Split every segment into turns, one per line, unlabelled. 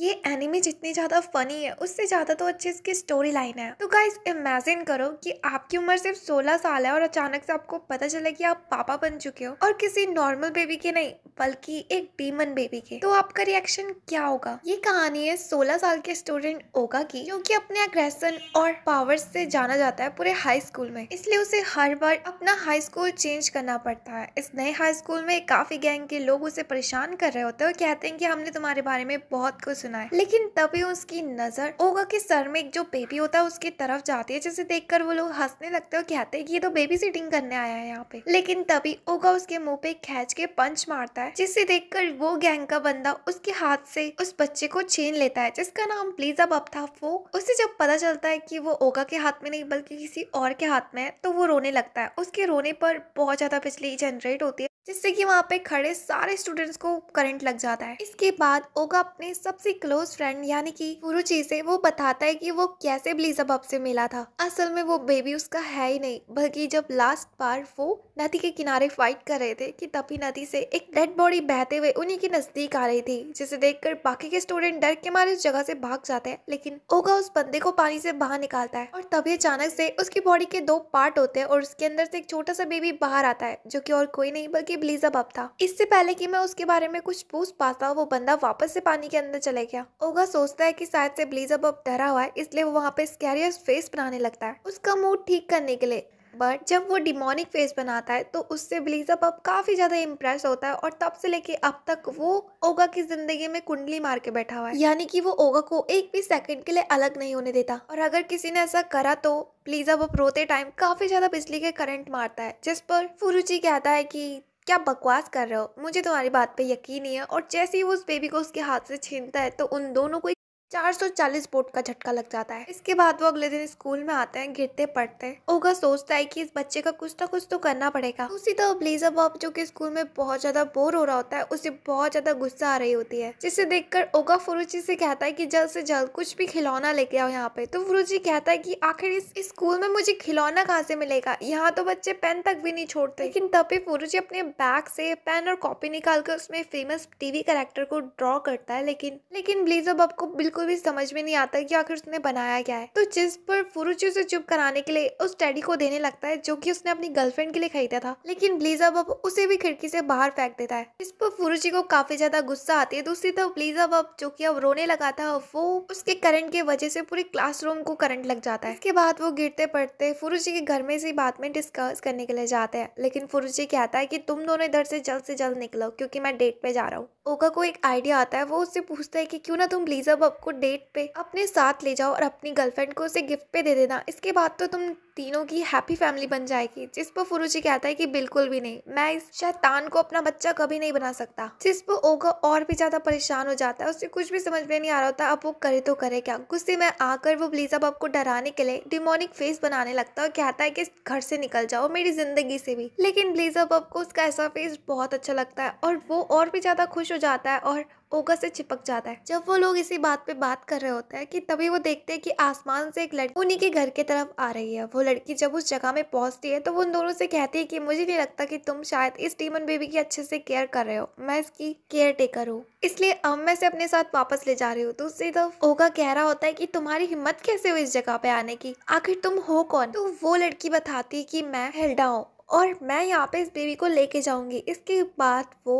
ये एनिमे जितनी ज़्यादा फनी है उससे ज़्यादा तो अच्छी इसकी स्टोरी लाइन है तो गाइज इमेजिन करो कि आपकी उम्र सिर्फ 16 साल है और अचानक से आपको पता चला कि आप पापा बन चुके हो और किसी नॉर्मल बेबी के नहीं बल्कि एक डीमन बेबी के तो आपका रिएक्शन क्या होगा ये कहानी है 16 साल के स्टूडेंट ओगा की जो की अपने अग्रेसन और पावर से जाना जाता है पूरे हाई स्कूल में इसलिए उसे हर बार अपना हाई स्कूल चेंज करना पड़ता है इस नए हाई स्कूल में काफी गैंग के लोग उसे परेशान कर रहे होते हैं और कहते हैं कि हमने तुम्हारे बारे में बहुत कुछ है लेकिन तभी उसकी नजर ओगा के सर में एक जो बेबी होता है उसकी तरफ जाती है जिसे देख वो लोग हंसने लगते और कहते हैं ये तो बेबी सीटिंग करने आया है यहाँ पे लेकिन तभी ओगा उसके मुंह पे खेच के पंच मारता है जिसे देख वो गैंग का बंदा उसके हाथ से उस बच्चे को छीन लेता है जिसका नाम प्लीजा बब था वो उसे जब पता चलता है कि वो ओगा के हाथ में नहीं बल्कि किसी और के हाथ में है तो वो रोने लगता है उसके रोने पर बहुत ज्यादा बिजली जनरेट होती है जिससे कि वहाँ पे खड़े सारे स्टूडेंट्स को करंट लग जाता है इसके बाद ओगा अपने सबसे क्लोज फ्रेंड यानी कि गुरुचि से वो बताता है कि वो कैसे ब्लीजअप से मिला था असल में वो बेबी उसका है ही नहीं बल्कि जब लास्ट बार वो नदी के किनारे फाइट कर रहे थे कि तभी नदी से एक डेड बॉडी बहते हुए उन्हीं के नजदीक आ रही थी जिसे देखकर बाकी के स्टूडेंट डर के मारे उस जगह से भाग जाते हैं लेकिन ओगा उस बंदे को पानी से बाहर निकालता है और तभी अचानक से उसकी बॉडी के दो पार्ट होते हैं और उसके अंदर से एक छोटा सा बेबी बाहर आता है जो की और कोई नहीं बल्कि करीब अब था इससे पहले कि मैं उसके बारे में कुछ पूछ पाता वो बंदा वापस से पानी के अंदर चले गया ओगा सोचता है कि शायद से ब्लीज अब डरा हुआ है इसलिए वो वहाँ पे स्कैरियस फेस बनाने लगता है उसका मूड ठीक करने के लिए बट जब वो डिमोनिक फेस बनाता है तो उससे ब्लीजअप अब काफ़ी ज़्यादा इम्प्रेस होता है और तब से लेके अब तक वो ओगा की ज़िंदगी में कुंडली मार के बैठा हुआ है यानी कि वो ओगा को एक भी सेकंड के लिए अलग नहीं होने देता और अगर किसी ने ऐसा करा तो ब्लीजअप रोते टाइम काफ़ी ज़्यादा बिजली के करंट मारता है जिस पर फुरुची कहता है की क्या बकवास कर रहे हो मुझे तुम्हारी बात पे यकीन नहीं है और जैसे ही वो उस बेबी को उसके हाथ से छीनता है तो उन दोनों को 440 बोट का झटका लग जाता है इसके बाद वो अगले दिन स्कूल में आते हैं गिरते पड़ते ओगा सोचता है कि इस बच्चे का कुछ ना कुछ तो करना पड़ेगा उसी तरह ब्लेजर बॉब जो कि स्कूल में बहुत ज्यादा बोर हो रहा होता है उसे बहुत ज्यादा गुस्सा आ रही होती है जिसे देखकर ओगा फुरुची से कहता है की जल्द से जल्द कुछ भी खिलौना लेके आओ यहाँ पे तो फुरुची कहता है की आखिर इस स्कूल में मुझे खिलौना कहाँ से मिलेगा यहाँ तो बच्चे पेन तक भी नहीं छोड़ते लेकिन तब भी फुरुची अपने बैग से पेन और कॉपी निकाल कर उसमें फेमस टीवी कैरेक्टर को ड्रॉ करता है लेकिन लेकिन ब्लेजर बॉब को बिल्कुल को भी समझ में नहीं आता कि आखिर उसने बनाया क्या है तो जिस पर फुरुचि उसे चुप कराने के लिए उस टेडी को देने लगता है जो कि उसने अपनी गर्लफ्रेंड के लिए खरीदा था लेकिन ब्लीजा बब उसे भी खिड़की से बाहर फेंक देता है इस पर फुरुचि को काफी ज्यादा गुस्सा आती है दूसरी तरफ ब्लीजा बब जो की अब रोने लगा था वो उसके करंट की वजह से पूरी क्लासरूम को करंट लग जाता है इसके बाद वो गिरते पड़ते फुरुचि के घर में इसी बात में डिस्कस करने के लिए जाते हैं लेकिन फुरुचि कहता है की तुम दोनों इधर से जल्द से जल्द निकलो क्योंकि मैं डेट पे जा रहा हूँ ओका को एक आइडिया आता है वो उससे पूछता है कि क्यों ना तुम लीजा बब को डेट पे अपने साथ ले जाओ और अपनी गर्लफ्रेंड को उसे गिफ्ट पे दे देना इसके बाद तो तुम तीनों की हैप्पी फैमिली बन जाएगी जिस पर फुरुची कहता है कि बिल्कुल भी नहीं मैं इस शैतान को अपना बच्चा कभी नहीं बना सकता जिस पर ओगा और भी ज्यादा परेशान हो जाता है उसे कुछ भी समझ में नहीं आ रहा होता अब वो करे तो करे क्या गुस्से में आकर वो ब्लीजा बाप को डराने के लिए डिमोनिक फेस बनाने लगता है और कहता है कि घर से निकल जाओ मेरी जिंदगी से भी लेकिन ब्लीजा बाप को उसका ऐसा फेस बहुत अच्छा लगता है और वो और भी ज्यादा खुश हो जाता है और ओगा से चिपक जाता है जब वो लोग इसी बात पे बात कर रहे होते हैं कि तभी वो देखते हैं कि आसमान से एक लड़की उन्हीं के घर के तरफ आ रही है वो लड़की जब उस जगह में पहुंचती है तो वो उन दोनों से कहती है कि मुझे नहीं लगता कि तुम शायद इस डीमन बेबी की अच्छे से केयर कर रहे हो मैं इसकी केयर टेकर हूँ इसलिए अब मैं इसे अपने साथ वापस ले जा रही हूँ दूसरी तरफ ओगा कह रहा होता है की तुम्हारी हिम्मत कैसे हुई इस जगह पे आने की आखिर तुम हो कौन तो वो लड़की बताती है की मैं हेल्डा हूँ और मैं यहाँ पे इस बेबी को लेके जाऊंगी इसके बाद वो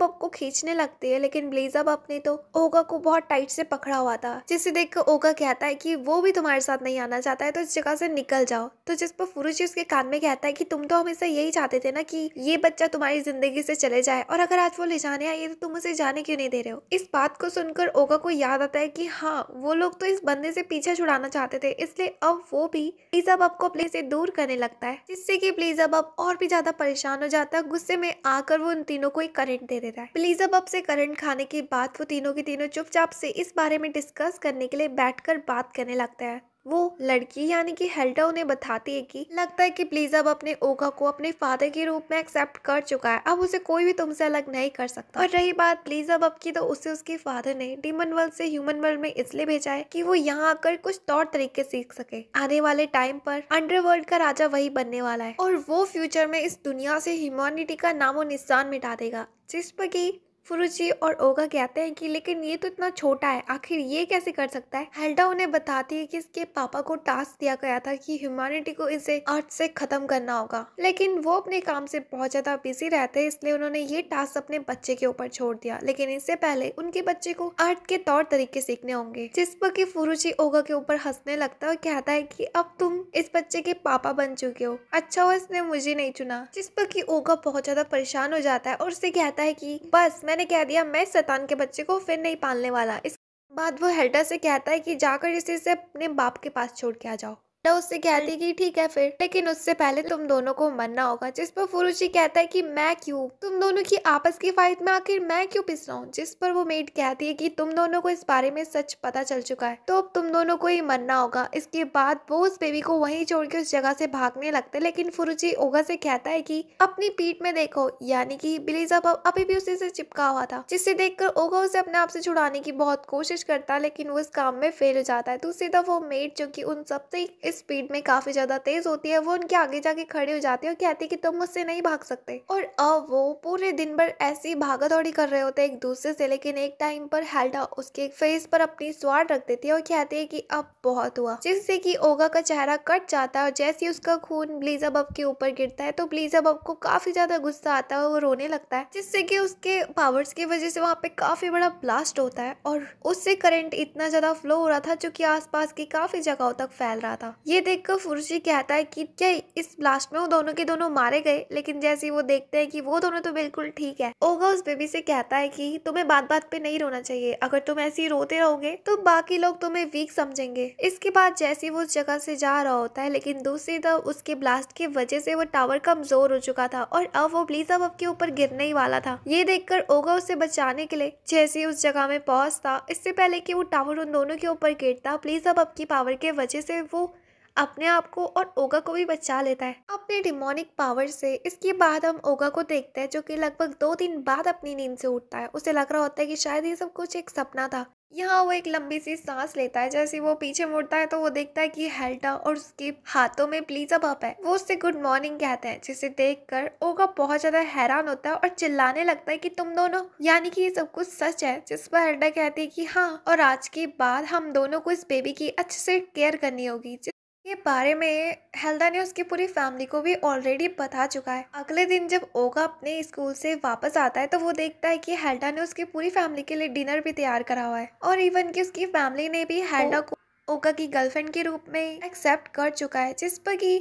बब को खींचने लगती है लेकिन बब ने तो ओगा को बहुत टाइट से पकड़ा हुआ था जिसे देख कर ओगा कहता है कि वो भी तुम्हारे साथ नहीं आना चाहता है तो इस जगह से निकल जाओ तो जिस पर फुरुची उसके कान में कहता है कि तुम तो हमेशा यही चाहते थे ना कि ये बच्चा तुम्हारी जिंदगी से चले जाए और अगर आज वो ले जाने आई है तो तुम उसे जाने क्यों नहीं दे रहे हो इस बात को सुनकर ओगा को याद आता है की हाँ वो लोग तो इस बंदे से पीछे छुड़ाना चाहते थे इसलिए अब वो भी बब को अपने से दूर करने लगता है जिससे की ब्लीजअब अब और भी ज्यादा परेशान हो जाता है गुस्से में आकर वो उन तीनों को एक करंट दे दे रहा है प्लीज अब अब से करंट खाने के बाद वो तीनों के तीनों चुपचाप से इस बारे में डिस्कस करने के लिए बैठकर बात करने लगता है वो लड़की यानी कि हेल्टा उन्हें बताती है कि लगता है कि प्लीज अब अपने ओका को अपने फादर के रूप में एक्सेप्ट कर चुका है अब उसे कोई भी तुमसे अलग नहीं कर सकता और रही बात प्लीज अब की तो उसे उसके फादर ने डीमन वर्ल्ड से ह्यूमन वर्ल्ड में इसलिए भेजा है कि वो यहाँ आकर कुछ तौर तरीके सीख सके आने वाले टाइम पर अंडरवर्ल्ड का राजा वही बनने वाला है और वो फ्यूचर में इस दुनिया से ह्यूमानिटी का नामो निशान मिटा देगा जिस पर की फुरु और ओगा कहते हैं कि लेकिन ये तो इतना छोटा है आखिर ये कैसे कर सकता है हेल्डा उन्हें बताती है कि इसके पापा को टास्क दिया गया था कि ह्यूमैनिटी को इसे अर्थ से खत्म करना होगा लेकिन वो अपने काम से बहुत ज्यादा बिजी रहते हैं इसलिए उन्होंने ये टास्क अपने बच्चे के ऊपर छोड़ दिया लेकिन इससे पहले उनके बच्चे को अर्थ के तौर तरीके सीखने होंगे जिस पर की फुरुचि ओगा के ऊपर हंसने लगता है और कहता है की अब तुम इस बच्चे के पापा बन चुके हो अच्छा हो इसने मुझे नहीं चुना जिस पर की ओगा बहुत ज्यादा परेशान हो जाता है और उसे कहता है की बस मैं मैंने कह दिया मैं सैतान के बच्चे को फिर नहीं पालने वाला इस बाद वो हेल्टर से कहता है कि जाकर इसे इसे अपने बाप के पास छोड़ के आ जाओ तो उससे कहती है हम्म। कि ठीक है फिर लेकिन उससे पहले हम्म। तुम दोनों को मरना होगा जिस पर फुरुशी कहता है कि मैं क्यों तुम दोनों की आपस की फाइट में आखिर मैं क्यों पिस रहा हूँ जिस पर वो मेड कहती है कि तुम दोनों को इस बारे में सच पता चल चुका है तो अब तुम दोनों को ही मरना होगा इसके बाद वो उस बेबी को वही छोड़ के उस जगह से भागने लगते लेकिन फुरुची ओगा से कहता है की अपनी पीठ में देखो यानी की बिलीजा अब अभी भी उसी से चिपका हुआ था जिसे कर ओगा उसे अपने आप से छुड़ाने की बहुत कोशिश करता लेकिन वो इस काम में फेल हो जाता है तो सीधा वो मेड जो की उन सबसे इस स्पीड में काफ़ी ज़्यादा तेज़ होती है वो उनके आगे जाके खड़े हो जाती है और कहती है कि तुम मुझसे नहीं भाग सकते और अब वो पूरे दिन भर ऐसी भागा दौड़ी कर रहे होते हैं एक दूसरे से लेकिन एक टाइम पर हेल्डा उसके फेस पर अपनी स्वाड रख देती है और कहती है की अब बहुत हुआ जिससे की ओगा का चेहरा कट जाता है और जैसे ही उसका खून बब के ऊपर गिरता है तो बब को काफ़ी ज़्यादा गुस्सा आता है और वो रोने लगता है जिससे की उसके पावर्स की वजह से वहाँ पे काफ़ी बड़ा ब्लास्ट होता है और उससे करंट इतना ज़्यादा फ्लो हो रहा था जो कि आसपास की काफ़ी जगहों तक फैल रहा था ये देखकर फुरुशी कहता है कि क्या इस ब्लास्ट में वो दोनों के दोनों मारे गए लेकिन जैसे वो देखते हैं कि वो दोनों तो बिल्कुल ठीक है ओगा उस बेबी से कहता है कि तुम्हें बात बात पे नहीं रोना चाहिए अगर तुम ऐसे ही रोते रहोगे तो बाकी लोग तुम्हें वीक समझेंगे इसके बाद जैसे वो उस जगह से जा रहा होता है लेकिन दूसरी तरफ उसके ब्लास्ट की वजह से वो टावर कमजोर हो चुका था और अब वो प्लीज अब के ऊपर गिरने ही वाला था ये देखकर ओगा उसे बचाने के लिए जैसे उस जगह में पहुंचता इससे पहले की वो टावर उन दोनों के ऊपर गिरता प्लीज अब की पावर के वजह से वो अपने आप को और ओगा को भी बचा लेता है अपने डिमोनिक पावर से इसके बाद हम ओगा को देखते हैं जो कि लगभग दो दिन बाद अपनी नींद से उठता है उसे लग रहा होता है कि शायद ये सब कुछ एक सपना था यहाँ वो एक लंबी सी सांस लेता है जैसे वो पीछे मुड़ता है तो वो देखता है कि हेल्टा और उसके हाथों में प्लीजा पाप है वो उससे गुड मॉर्निंग कहते हैं जिसे देखकर ओगा बहुत ज्यादा हैरान होता है और चिल्लाने लगता है कि तुम दोनों यानी कि ये सब कुछ सच है जिस पर हेल्टा कहती है कि हाँ और आज के बाद हम दोनों को इस बेबी की अच्छे से केयर करनी होगी के बारे में हेल्दा ने उसकी पूरी फैमिली को भी ऑलरेडी बता चुका है अगले दिन जब ओगा अपने स्कूल से वापस आता है तो वो देखता है कि हेल्डा ने उसकी पूरी फैमिली के लिए डिनर भी तैयार करा हुआ है और इवन कि उसकी फैमिली ने भी हेल्डा को ओका की गर्लफ्रेंड के रूप में एक्सेप्ट कर चुका है जिस पर कि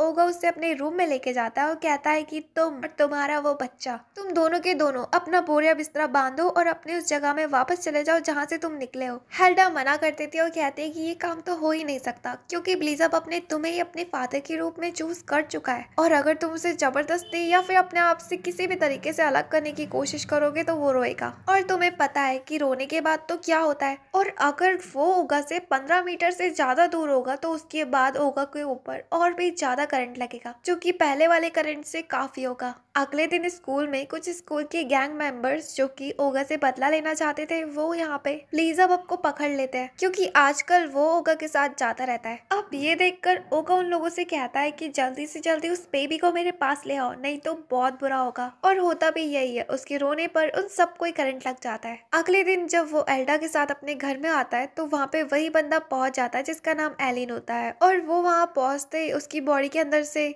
ओगा उसे अपने रूम में लेके जाता है और कहता है कि तुम और तुम्हारा वो बच्चा तुम दोनों के दोनों अपना बोरिया बिस्तरा बांधो और अपने उस जगह में वापस चले जाओ जहाँ से तुम निकले हो हेल्डा मना कर देती है और कहते हैं कि ये काम तो हो ही नहीं सकता क्योंकि ब्लीजब अपने तुम्हें ही अपने फादर के रूप में चूज कर चुका है और अगर तुम उसे जबरदस्ती या फिर अपने आप से किसी भी तरीके से अलग करने की कोशिश करोगे तो वो रोएगा और तुम्हें पता है की रोने के बाद तो क्या होता है और अगर वो ओगा से पंद्रह मीटर से ज्यादा दूर होगा तो उसके बाद ओगा के ऊपर और भी ज्यादा ज्यादा करंट लगेगा जो कि पहले वाले करंट से काफ़ी होगा अगले दिन स्कूल में कुछ स्कूल के गैंग मेंबर्स जो कि ओगा से बदला लेना चाहते थे वो यहाँ पे प्लीज अब आपको पकड़ लेते हैं क्योंकि आजकल वो ओगा के साथ जाता रहता है अब ये देखकर ओगा उन लोगों से कहता है कि जल्दी से जल्दी उस बेबी को मेरे पास ले आओ नहीं तो बहुत बुरा होगा और होता भी यही है उसके रोने पर उन सबको ही करंट लग जाता है अगले दिन जब वो एल्डा के साथ अपने घर में आता है तो वहाँ पे वही बंदा पहुंच जाता है जिसका नाम एलिन होता है और वो वहाँ पहुंचते ही उसकी बॉडी के अंदर से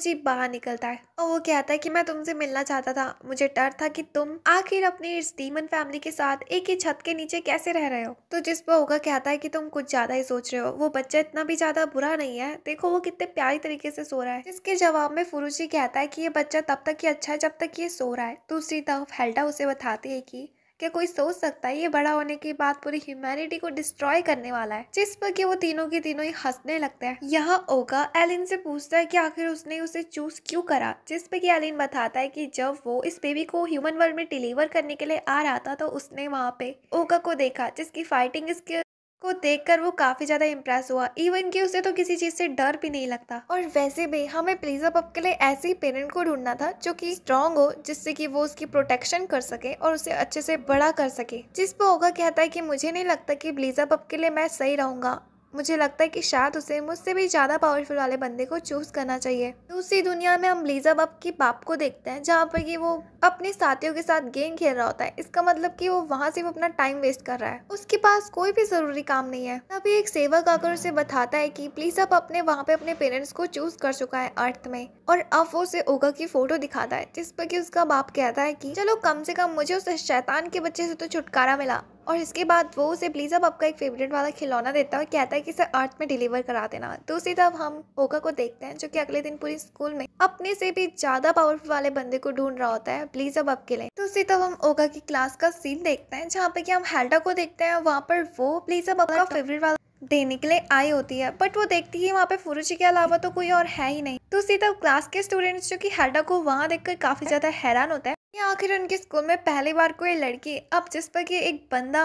जी बाहर निकलता है और वो कहता है कि मैं तुमसे मिलना चाहता था मुझे डर था कि तुम आखिर अपनी इस डीमन फैमिली के साथ एक ही छत के नीचे कैसे रह रहे हो तो जिस पर होगा कहता है कि तुम कुछ ज्यादा ही सोच रहे हो वो बच्चा इतना भी ज्यादा बुरा नहीं है देखो वो कितने प्यारी तरीके से सो रहा है इसके जवाब में फुरुजी कहता है की ये बच्चा तब तक ही अच्छा है जब तक ये सो रहा है दूसरी तरफ हेल्टा उसे बताती है की क्या कोई सोच सकता है ये बड़ा होने के बाद पूरी ह्यूमैनिटी को डिस्ट्रॉय करने वाला है जिस पर कि वो तीनों के तीनों ही हंसने लगते हैं यहाँ ओगा एलिन से पूछता है कि आखिर उसने उसे चूज क्यों करा जिस पर कि एलिन बताता है कि जब वो इस बेबी को ह्यूमन वर्ल्ड में डिलीवर करने के लिए आ रहा था तो उसने वहाँ पे ओगा को देखा जिसकी फाइटिंग इसके को देखकर वो काफ़ी ज़्यादा इम्प्रेस हुआ इवन कि उसे तो किसी चीज़ से डर भी नहीं लगता और वैसे भी हमें प्लीजा पप के लिए ऐसे पेरेंट को ढूंढना था जो कि स्ट्रांग हो जिससे कि वो उसकी प्रोटेक्शन कर सके और उसे अच्छे से बड़ा कर सके जिस पर होगा कहता है कि मुझे नहीं लगता कि प्लीजा पप के लिए मैं सही रहूंगा मुझे लगता है कि शायद उसे मुझसे भी ज़्यादा पावरफुल वाले बंदे को चूज़ करना चाहिए दूसरी दुनिया में हम लीजा बाप के बाप को देखते हैं जहाँ पर कि वो अपने साथियों के साथ गेम खेल रहा होता है इसका मतलब कि वो वहाँ सिर्फ अपना टाइम वेस्ट कर रहा है उसके पास कोई भी ज़रूरी काम नहीं है तभी एक सेवक आकर उसे बताता है कि प्लीज़ अब अपने वहाँ पे अपने पेरेंट्स को चूज़ कर चुका है अर्थ में और अब वो उसे ओगा की फ़ोटो दिखाता है जिस पर कि उसका बाप कहता है कि चलो कम से कम मुझे उस शैतान के बच्चे से तो छुटकारा मिला और इसके बाद वो उसे प्लीज़ अब आपका एक फेवरेट वाला खिलौना देता है और कहता है कि इसे अर्थ में डिलीवर करा देना दूसरी तो तरफ हम ओका को देखते हैं जो कि अगले दिन पूरी स्कूल में अपने से भी ज़्यादा पावरफुल वाले बंदे को ढूंढ रहा होता है प्लीज़ अब आपके लिए दूसरी तो तरफ हम ओका की क्लास का सीन देखते हैं जहाँ पे की हम हेल्टा को देखते हैं वहाँ पर वो प्लीज़ अब आपका फेवरेट वाला देने के लिए आई होती है बट वो देखती है वहाँ पे फुरुची के अलावा तो कोई और है ही नहीं दूसरी तरफ क्लास के स्टूडेंट्स जो कि हेल्डा को वहाँ देखकर काफ़ी ज़्यादा हैरान होता है ये आखिर उनके स्कूल में पहली बार कोई लड़की अब जिस पर कि एक बंदा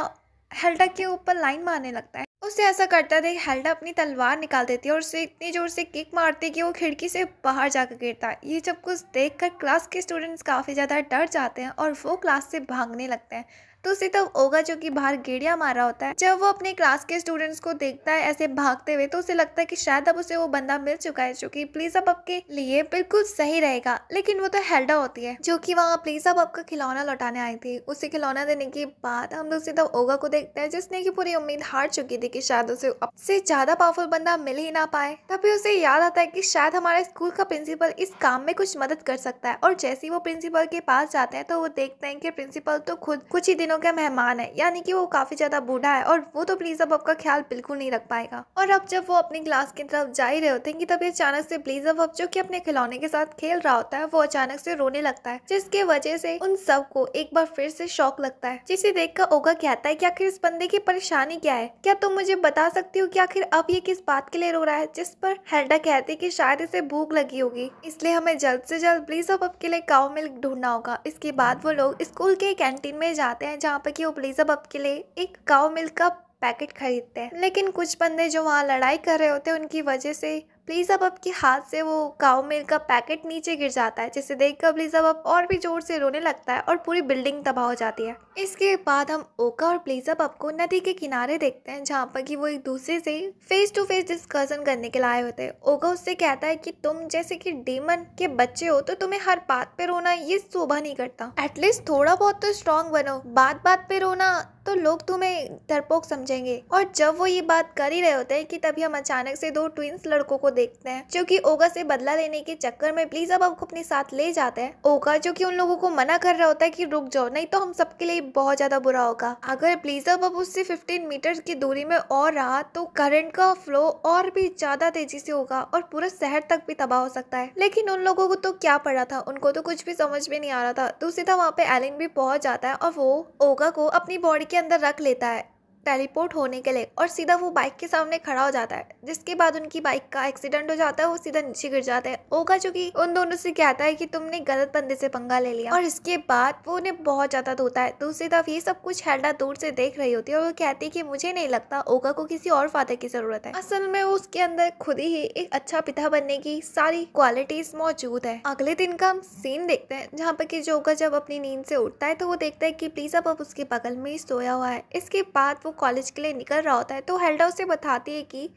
हेल्डा के ऊपर लाइन मारने लगता है उसे ऐसा करता था कि हेल्डा अपनी तलवार निकाल देती है और उसे इतनी जोर से किक मारती कि वो खिड़की से बाहर जाकर गिरता है ये सब कुछ देखकर क्लास के स्टूडेंट्स काफ़ी ज़्यादा डर जाते हैं और वो क्लास से भागने लगते हैं तो उसे तब ओगा जो कि बाहर गेड़िया मार रहा होता है जब वो अपने क्लास के स्टूडेंट्स को देखता है ऐसे भागते हुए तो उसे लगता है कि शायद अब उसे वो बंदा मिल चुका है जो कि प्लीज अब के लिए बिल्कुल सही रहेगा लेकिन वो तो हेल्डा होती है जो कि वहाँ प्लीज अब का खिलौना लौटाने आई थी उसे खिलौना देने के बाद हम दूसरी तब ओगा को देखते हैं जिसने की पूरी उम्मीद हार चुकी थी की शायद उसे अब ज्यादा पावरफुल बंदा मिल ही ना पाए तभी उसे याद आता है की शायद हमारे स्कूल का प्रिंसिपल इस काम में कुछ मदद कर सकता है और जैसे ही वो प्रिंसिपल के पास जाते हैं तो वो देखते हैं कि प्रिंसिपल तो खुद कुछ ही दिनों घरों का मेहमान है यानी कि वो काफ़ी ज़्यादा बूढ़ा है और वो तो प्लीज़ अब आपका ख्याल बिल्कुल नहीं रख पाएगा और अब जब वो अपनी क्लास की तरफ जा ही रहे होते हैं कि तभी अचानक से प्लीज़ अब जो कि अपने खिलौने के साथ खेल रहा होता है वो अचानक से रोने लगता है जिसके वजह से उन सबको एक बार फिर से शौक लगता है जिसे देख कर ओगा कहता है की आखिर इस बंदे की परेशानी क्या है क्या तुम मुझे बता सकती हो की आखिर अब ये किस बात के लिए रो रहा है जिस पर हेल्डा कहती है की शायद इसे भूख लगी होगी इसलिए हमें जल्द से जल्द प्लीज अब के लिए काउ मिल्क ढूंढना होगा इसके बाद वो लोग स्कूल के कैंटीन में जाते हैं हैं जहाँ पर कि वो ब्लेजअप अप के लिए एक काव मिल्क का पैकेट खरीदते हैं लेकिन कुछ बंदे जो वहाँ लड़ाई कर रहे होते हैं उनकी वजह से प्लीज़ अब आपके हाथ से वो काव मिल का पैकेट नीचे गिर जाता है जिसे देखकर प्लीज़ अब आप और भी ज़ोर से रोने लगता है और पूरी बिल्डिंग तबाह हो जाती है इसके बाद हम ओका और प्लीज़ अब आपको नदी के किनारे देखते हैं जहाँ पर कि वो एक दूसरे से फेस टू फेस डिस्कसन करने के लाए होते हैं ओका उससे कहता है कि तुम जैसे कि डेमन के बच्चे हो तो तुम्हें हर बात पे रोना ये शोभा नहीं करता एटलीस्ट थोड़ा बहुत तो स्ट्रांग बनो बात बात पे रोना तो लोग तुम्हें डरपोक समझेंगे और जब वो ये बात कर ही रहे होते हैं कि तभी हम अचानक से दो ट्विंस लड़कों को देखते हैं जो की ओगा से बदला लेने के चक्कर में प्लीज अब आपको अपने साथ ले जाते हैं ओगा जो की उन लोगों को मना कर रहा होता है की रुक जाओ नहीं तो हम सबके लिए बहुत ज्यादा बुरा होगा अगर प्लीज अब उससे फिफ्टीन मीटर की दूरी में और रहा तो करंट का फ्लो और भी ज्यादा तेजी से होगा और पूरा शहर तक भी तबाह हो सकता है लेकिन उन लोगों को तो क्या पड़ा था उनको तो कुछ भी समझ में नहीं आ रहा था दूसरी सीधा वहाँ पे एलिन भी पहुंच जाता है और वो ओगा को अपनी बॉडी के अंदर रख लेता है टेलीपोर्ट होने के लिए और सीधा वो बाइक के सामने खड़ा हो जाता है जिसके बाद उनकी बाइक का एक्सीडेंट हो जाता है वो सीधा नीचे गिर जाता है ओगा जो कि उन दोनों से कहता है कि तुमने गलत बंदे से पंगा ले लिया और इसके बाद वो उन्हें बहुत ज्यादा धोता है दूसरी तरफ ये सब कुछ हेल्डा दूर से देख रही होती है और वो कहती है कि मुझे नहीं लगता ओगा को किसी और फादर की जरूरत है असल में उसके अंदर खुद ही एक अच्छा पिता बनने की सारी क्वालिटीज मौजूद है अगले दिन का हम सीन देखते हैं जहाँ पर कि जोगा जब अपनी नींद से उठता है तो वो देखता है कि प्लीज अब उसके बगल में ही सोया हुआ है इसके बाद वो कॉलेज के लिए निकल रहा होता है तो हेल्डा उसे बताती है कि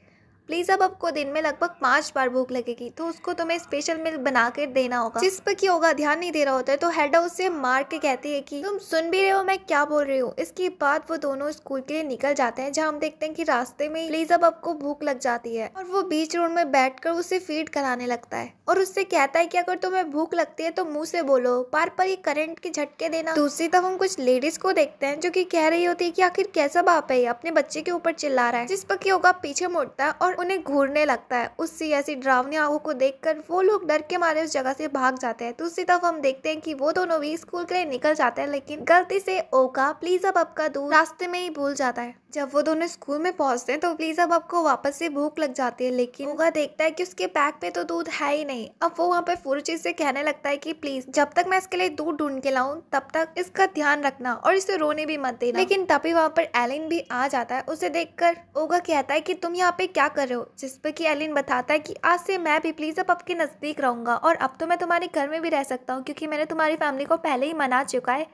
प्लीज़ अब आपको दिन में लगभग पाँच बार भूख लगेगी तो उसको तुम्हें स्पेशल मिल्क बना कर देना होगा जिस पर की होगा ध्यान नहीं दे रहा होता है तो हेडा उसे मार के कहती है कि तुम सुन भी रहे हो मैं क्या बोल रही हूँ इसके बाद वो दोनों स्कूल के लिए निकल जाते हैं जहाँ हम देखते हैं कि रास्ते में प्लीज अब आपको भूख लग जाती है और वो बीच रोड में बैठ उसे फीड कराने लगता है और उससे कहता है की अगर तुम्हें भूख लगती है तो मुँह से बोलो पार पर ये करंट के झटके देना दूसरी तरफ हम कुछ लेडीज को देखते हैं जो की कह रही होती है की आखिर कैसा बाप है अपने बच्चे के ऊपर चिल्ला रहा है जिस पर की होगा पीछे मुड़ता है और उन्हें घूरने लगता है उसकी ऐसी ड्रावनी आंखों को देखकर वो लोग डर के मारे उस जगह से भाग जाते हैं दूसरी तरफ हम देखते हैं कि वो दोनों भी स्कूल के लिए निकल जाते हैं लेकिन गलती से ओका प्लीज अब आपका दूर रास्ते में ही भूल जाता है जब वो दोनों स्कूल में पहुंचते हैं तो प्लीज़ अब आपको वापस से भूख लग जाती है लेकिन होगा देखता है कि उसके बैग में तो दूध है ही नहीं अब वो वहाँ पे फुरुची से कहने लगता है कि प्लीज़ जब तक मैं इसके लिए दूध ढूंढ के लाऊं तब तक इसका ध्यान रखना और इसे रोने भी मत देना लेकिन तभी वहाँ पर एलिन भी आ जाता है उसे देख कर ओगा कहता है की तुम यहाँ पे क्या कर रहे हो जिस पर की एलिन बताता है की आज से मैं भी प्लीज़ अब आपके नज़दीक रहूंगा और अब तो मैं तुम्हारे घर में भी रह सकता हूँ क्योंकि मैंने तुम्हारी फैमिली को पहले ही मना चुका है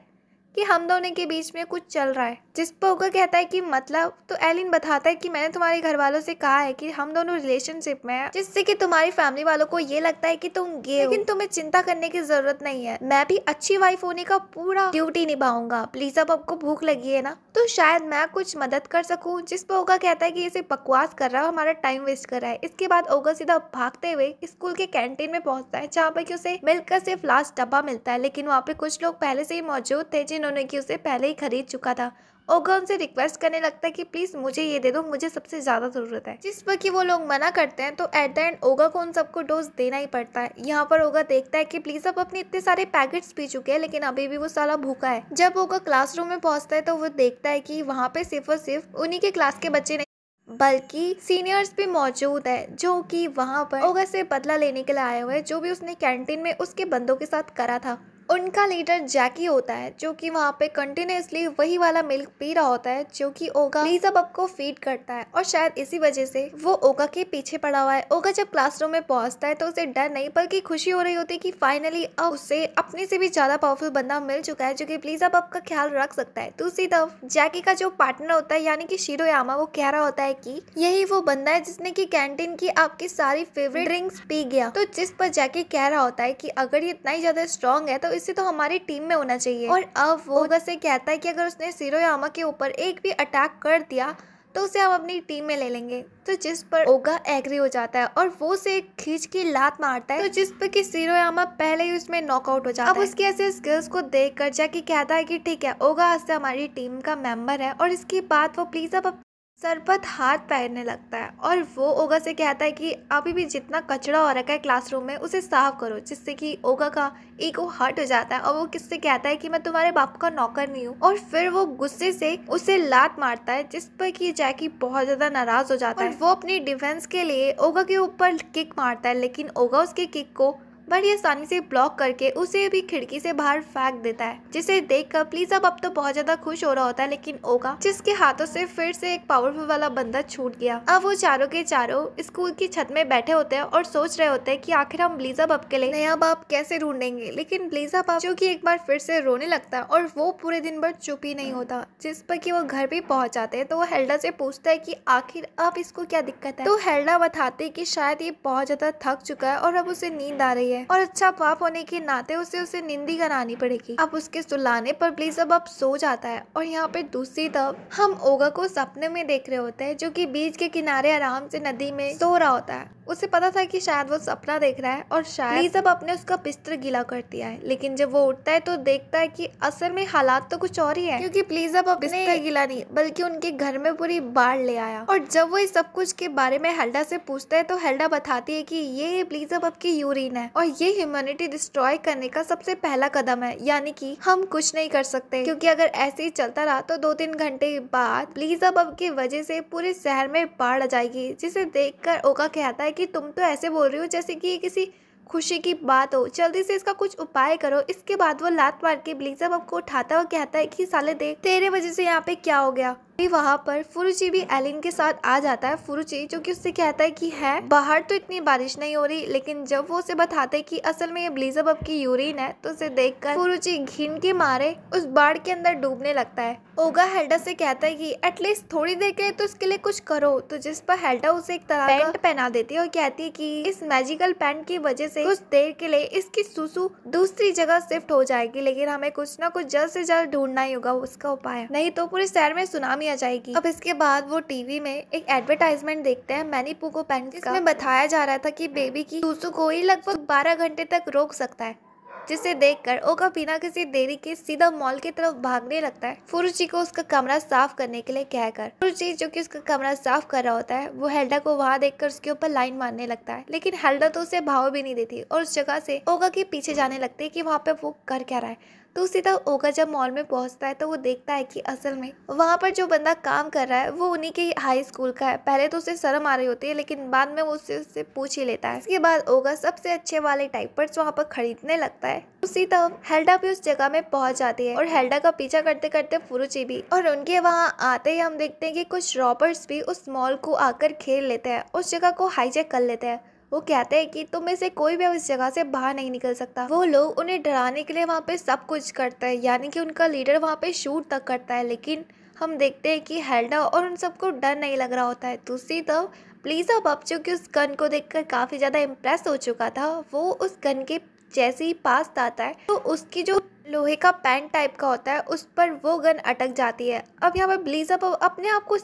कि हम दोनों के बीच में कुछ चल रहा है जिस पर होकर कहता है कि मतलब तो एलिन बताता है कि मैंने तुम्हारे घर वालों से कहा है कि हम दोनों रिलेशनशिप में हैं जिससे कि तुम्हारी फैमिली वालों को ये लगता है कि तुम गे लेकिन तुम्हें चिंता करने की जरूरत नहीं है मैं भी अच्छी वाइफ होने का पूरा ड्यूटी निभाऊंगा प्लीज अब आपको भूख लगी है ना तो शायद मैं कुछ मदद कर सकूँ जिस पर ओगा कहता है की इसे बकवास कर रहा है हमारा टाइम वेस्ट कर रहा है इसके बाद ओगा सीधा भागते हुए स्कूल के कैंटीन में पहुंचता है जहाँ पर की उसे मिल्क का सिर्फ लास्ट डब्बा मिलता है लेकिन वहाँ पे कुछ लोग पहले से ही मौजूद थे जिन्होंने उन्होंने कि उसे पहले ही खरीद चुका था ओगा उनसे रिक्वेस्ट करने लगता है कि प्लीज़ मुझे ये दे दो मुझे सबसे ज़्यादा ज़रूरत है जिस पर कि वो लोग मना करते हैं तो एट द एंड ओगा को उन सबको डोज देना ही पड़ता है यहाँ पर ओगा देखता है कि प्लीज़ अब अपने इतने सारे पैकेट्स पी चुके हैं लेकिन अभी भी वो साला भूखा है जब ओगा क्लासरूम में पहुँचता है तो वो देखता है की वहाँ पे सिर्फ और सिर्फ उन्हीं के क्लास के बच्चे नहीं बल्कि सीनियर्स भी मौजूद है जो कि वहाँ पर ओगा से बदला लेने के लिए आए हुए हैं जो भी उसने कैंटीन में उसके बंदों के साथ करा था उनका लीडर जैकी होता है जो कि वहाँ पे कंटिन्यूसली वही वाला मिल्क पी रहा होता है जो कि ओगा एलिजाबेथ को फीड करता है और शायद इसी वजह से वो ओगा के पीछे पड़ा हुआ है ओगा जब क्लासरूम में पहुंचता है तो उसे डर नहीं बल्कि खुशी हो रही होती है कि फाइनली अब उसे अपने से भी ज्यादा पावरफुल बंदा मिल चुका है जो की प्लीज अब का ख्याल रख सकता है दूसरी तरफ जैकी का जो पार्टनर होता है यानी कि शीरो वो कह रहा होता है की यही वो बंदा है जिसने की कैंटीन की आपकी सारी फेवरेट ड्रिंक्स पी गया तो जिस पर जैकी कह रहा होता है की अगर ये इतना ही ज्यादा स्ट्रॉन्ग है तो इसे तो हमारी टीम में होना चाहिए और अब वो से कहता है कि अगर उसने यामा के ऊपर एक भी अटैक कर दिया तो उसे हम अपनी टीम में ले लेंगे तो जिस पर ओगा एग्री हो जाता है और वो उसे खींच की लात मारता है तो जिस पर कि यामा पहले ही उसमें नॉकआउट हो जाता अब है अब उसके ऐसे स्किल्स को देख कर जैकी कहता है कि ठीक है ओगा आज से हमारी टीम का मेंबर है और इसके बाद वो प्लीज अब सरपत हाथ पैरने लगता है और वो ओगा से कहता है कि अभी भी जितना कचरा हो रखा है क्लासरूम में उसे साफ करो जिससे कि ओगा का ईगो हर्ट हो जाता है और वो किससे कहता है कि मैं तुम्हारे बाप का नौकर नहीं हूँ और फिर वो गुस्से से उसे लात मारता है जिस पर कि जैकी बहुत ज्यादा नाराज हो जाता है वो अपनी डिफेंस के लिए ओगा के ऊपर किक मारता है लेकिन ओगा उसके किक को बड़ी आसानी से ब्लॉक करके उसे भी खिड़की से बाहर फेंक देता है जिसे देखकर प्लीज अब अब तो बहुत ज्यादा खुश हो रहा होता है लेकिन ओगा जिसके हाथों से फिर से एक पावरफुल वाला बंदा छूट गया अब वो चारों के चारों स्कूल की छत में बैठे होते हैं और सोच रहे होते हैं कि आखिर हम ब्लीजा बब के लिए नया बाप कैसे ढूंढेंगे लेकिन ब्लीजा बाप जो कि एक बार फिर से रोने लगता है और वो पूरे दिन भर चुप ही नहीं होता जिस पर कि वो घर भी पहुंच जाते हैं तो वो हेल्डा से पूछता है कि आखिर अब इसको क्या दिक्कत है तो हेल्डा बताते कि शायद ये बहुत ज्यादा थक चुका है और अब उसे नींद आ रही है है और अच्छा पाप होने के नाते उसे उसे निंदी करानी पड़ेगी अब उसके सुलाने पर प्लीज अब अब सो जाता है और यहाँ पे दूसरी तरफ हम ओगा को सपने में देख रहे होते हैं जो की बीच के किनारे आराम से नदी में सो रहा होता है उसे पता था कि शायद वो सपना देख रहा है और शायद प्लीज अब अपने उसका बिस्तर गीला कर दिया है लेकिन जब वो उठता है तो देखता है की असल में हालात तो कुछ और ही है क्यूँकी प्लीज अब पिस्तर गिला गीला नहीं बल्कि उनके घर में पूरी बाढ़ ले आया और जब वो इस सब कुछ के बारे में हेल्डा से पूछता है तो हेल्डा बताती है की ये प्लीज अब आपकी यूरिन है और ये ह्यूमैनिटी डिस्ट्रॉय करने का सबसे पहला कदम है यानी कि हम कुछ नहीं कर सकते क्योंकि अगर ऐसे ही चलता रहा तो दो तीन घंटे बाद लिजा अब की वजह से पूरे शहर में बाढ़ आ जाएगी जिसे देख ओका कहता है की तुम तो ऐसे बोल रही हो जैसे कि किसी खुशी की बात हो जल्दी से इसका कुछ उपाय करो इसके बाद वो लात मार के ब्लिजम को उठाता है और कहता है कि साले देख तेरे वजह से यहाँ पे क्या हो गया भी वहाँ पर फुरुची भी एलिन के साथ आ जाता है फुरुची जो कि उससे कहता है कि है बाहर तो इतनी बारिश नहीं हो रही लेकिन जब वो उसे बताते कि असल में ये ब्लीजब अब की यूरिन है तो उसे देख कर फुरुची घिन के मारे उस बाढ़ के अंदर डूबने लगता है ओगा हेल्डा से कहता है कि एटलीस्ट थोड़ी देर के लिए तो उसके लिए कुछ करो तो जिस पर हेल्डा उसे एक तरह पैंट पहना देती है और कहती है कि इस मैजिकल पैंट की वजह से कुछ देर के लिए इसकी सुसु दूसरी जगह शिफ्ट हो जाएगी लेकिन हमें कुछ ना कुछ जल्द से जल्द ढूंढना ही होगा उसका उपाय नहीं तो पूरे शहर में सुनामी कहानी आ जाएगी अब इसके बाद वो टीवी में एक एडवर्टाइजमेंट देखते हैं मैनी पूको पेन जिसमें बताया जा रहा था कि बेबी की सूसु को ही लगभग बारह घंटे तक रोक सकता है जिसे देखकर ओका पीना किसी देरी के सीधा मॉल की तरफ भागने लगता है फुरुची को उसका कमरा साफ करने के लिए कहकर फुरुची जो कि उसका कमरा साफ कर रहा होता है वो हेल्डा को वहां देखकर उसके ऊपर लाइन मारने लगता है लेकिन हेल्डा तो उसे भाव भी नहीं देती और उस जगह से ओका के पीछे जाने लगती है की वहाँ पे वो कर क्या रहा है तो सीधा ओगा जब मॉल में पहुंचता है तो वो देखता है कि असल में वहाँ पर जो बंदा काम कर रहा है वो उन्हीं के हाई स्कूल का है पहले तो उसे शर्म आ रही होती है लेकिन बाद में वो उससे उससे पूछ ही लेता है इसके बाद ओगा सबसे अच्छे वाले टाइपर्स वहाँ पर खरीदने लगता है उसी तरह हेल्डा भी उस जगह में पहुंच जाती है और हेल्डा का पीछा करते करते फुरुची भी और उनके वहाँ आते ही हम देखते हैं कि कुछ रॉपर्स भी उस मॉल को आकर घेर लेते हैं उस जगह को हाईजेक कर लेते हैं वो कहते हैं कि तुम में से कोई भी उस जगह से बाहर नहीं निकल सकता वो लोग उन्हें डराने के लिए वहाँ पे सब कुछ करता है यानी कि उनका लीडर वहाँ पे शूट तक करता है लेकिन हम देखते हैं कि हेल्डा और उन सबको डर नहीं लग रहा होता है दूसरी तरफ प्लीज़ा अब चूँकि उस गन को देख काफ़ी ज़्यादा इम्प्रेस हो चुका था वो उस गन के जैसे ही पास आता है तो उसकी जो लोहे का पैन टाइप का होता है उस पर वो गन अटक जाती है अब यहाँ पर ब्लीजअप अपने आप को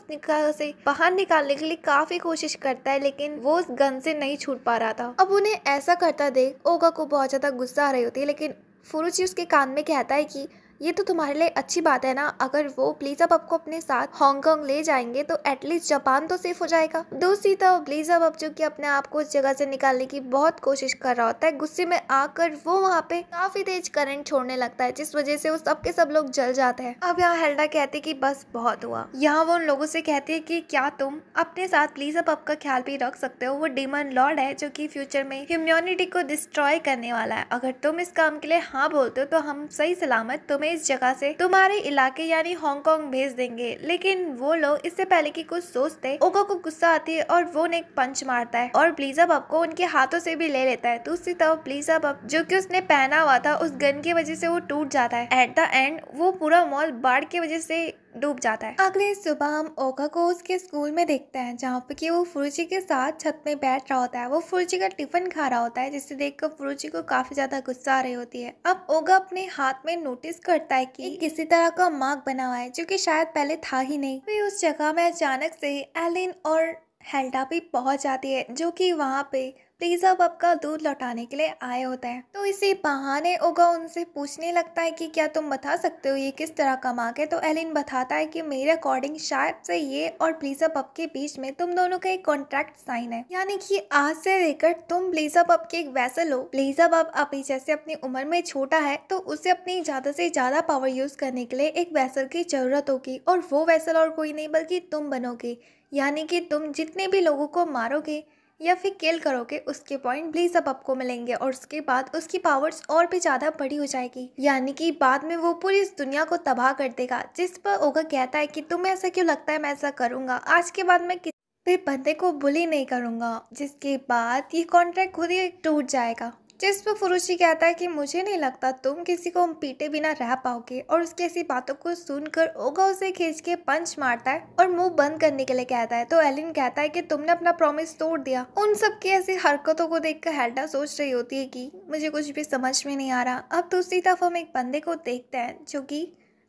से बाहर निकालने के लिए काफी कोशिश करता है लेकिन वो उस गन से नहीं छूट पा रहा था अब उन्हें ऐसा करता देख ओगा को बहुत ज्यादा गुस्सा आ रही होती है लेकिन फुरुची उसके कान में कहता है कि ये तो तुम्हारे लिए अच्छी बात है ना अगर वो ब्लीजअप आपको अपने साथ हांगकॉन्ग ले जाएंगे तो एटलीस्ट जापान तो सेफ हो जाएगा दूसरी तरफ ब्लीजअप अब की अपने आप को उस जगह से निकालने की बहुत कोशिश कर रहा होता है गुस्से में आकर वो वहाँ पे काफी तेज करंट छोड़ने लगता है जिस वजह से वो सबके सब लोग जल जाते हैं अब यहाँ हेल्डा कहती की बस बहुत हुआ यहाँ वो उन लोगों से कहती है की क्या तुम अपने साथ ब्लीजअप आपका का ख्याल भी रख सकते हो वो डिमन लॉर्ड है जो की फ्यूचर में ह्यूम्यूनिटी को डिस्ट्रॉय करने वाला है अगर तुम इस काम के लिए हाँ बोलते हो तो हम सही सलामत तुम्हें इस जगह से तुम्हारे इलाके यानी हांगकांग भेज देंगे लेकिन वो लोग इससे पहले की कुछ सोचते ओको को गुस्सा आती है और वो ने एक पंच मारता है और ब्लीजा बब को उनके हाथों से भी ले लेता है दूसरी तरफ ब्लीजा बब जो की उसने पहना हुआ था उस गन की वजह से वो टूट जाता है एट द एंड वो पूरा मॉल बाढ़ की वजह से डूब जाता है अगले सुबह हम ओका को उसके स्कूल में देखते हैं जहाँ पे कि वो फुरुची के साथ छत में बैठ रहा होता है वो फुरुची का टिफिन खा रहा होता है जिसे देखकर फुरुची को काफी ज्यादा गुस्सा आ रही होती है अब ओगा अपने हाथ में नोटिस करता है कि किसी तरह का मार्ग बना हुआ है जो की शायद पहले था ही नहीं फिर उस जगह में अचानक से एलिन और हेल्टा भी पहुंच जाती है जो कि वहाँ पे तेजाब आपका दूध लौटाने के लिए आया होता है तो इसी बहाने ओगा उनसे पूछने लगता है कि क्या तुम बता सकते हो ये किस तरह का मार्ग है तो एलिन बताता है कि मेरे अकॉर्डिंग शायद से ये और ब्लीजा पब के बीच में तुम दोनों का एक कॉन्ट्रैक्ट साइन है यानी कि आज से लेकर तुम ब्लीजा पब के एक वैसल हो ब्लीजा पब अभी जैसे अपनी उम्र में छोटा है तो उसे अपनी ज्यादा से ज्यादा पावर यूज करने के लिए एक वैसल की जरूरत होगी और वो वैसल और कोई नहीं बल्कि तुम बनोगे यानी कि तुम जितने भी लोगों को मारोगे या फिर किल करोगे उसके पॉइंट ब्लीज अब आपको मिलेंगे और उसके बाद उसकी पावर्स और भी ज़्यादा बड़ी हो जाएगी यानी कि बाद में वो पूरी इस दुनिया को तबाह कर देगा जिस पर ओगा कहता है कि तुम्हें ऐसा क्यों लगता है मैं ऐसा करूंगा आज के बाद मैं किसी भी बंदे को बुली नहीं करूँगा जिसके बाद ये कॉन्ट्रैक्ट खुद ही टूट जाएगा जिस पर फुरुशी कहता है कि मुझे नहीं लगता तुम किसी को पीटे बिना रह पाओगे और उसकी ऐसी बातों को सुनकर ओगा उसे खींच के पंच मारता है और मुंह बंद करने के लिए कहता है तो एलिन कहता है कि तुमने अपना प्रॉमिस तोड़ दिया उन सब की ऐसी हरकतों को देखकर हेल्डा सोच रही होती है कि मुझे कुछ भी समझ में नहीं आ रहा अब दूसरी तरफ हम एक बंदे को देखते हैं जो की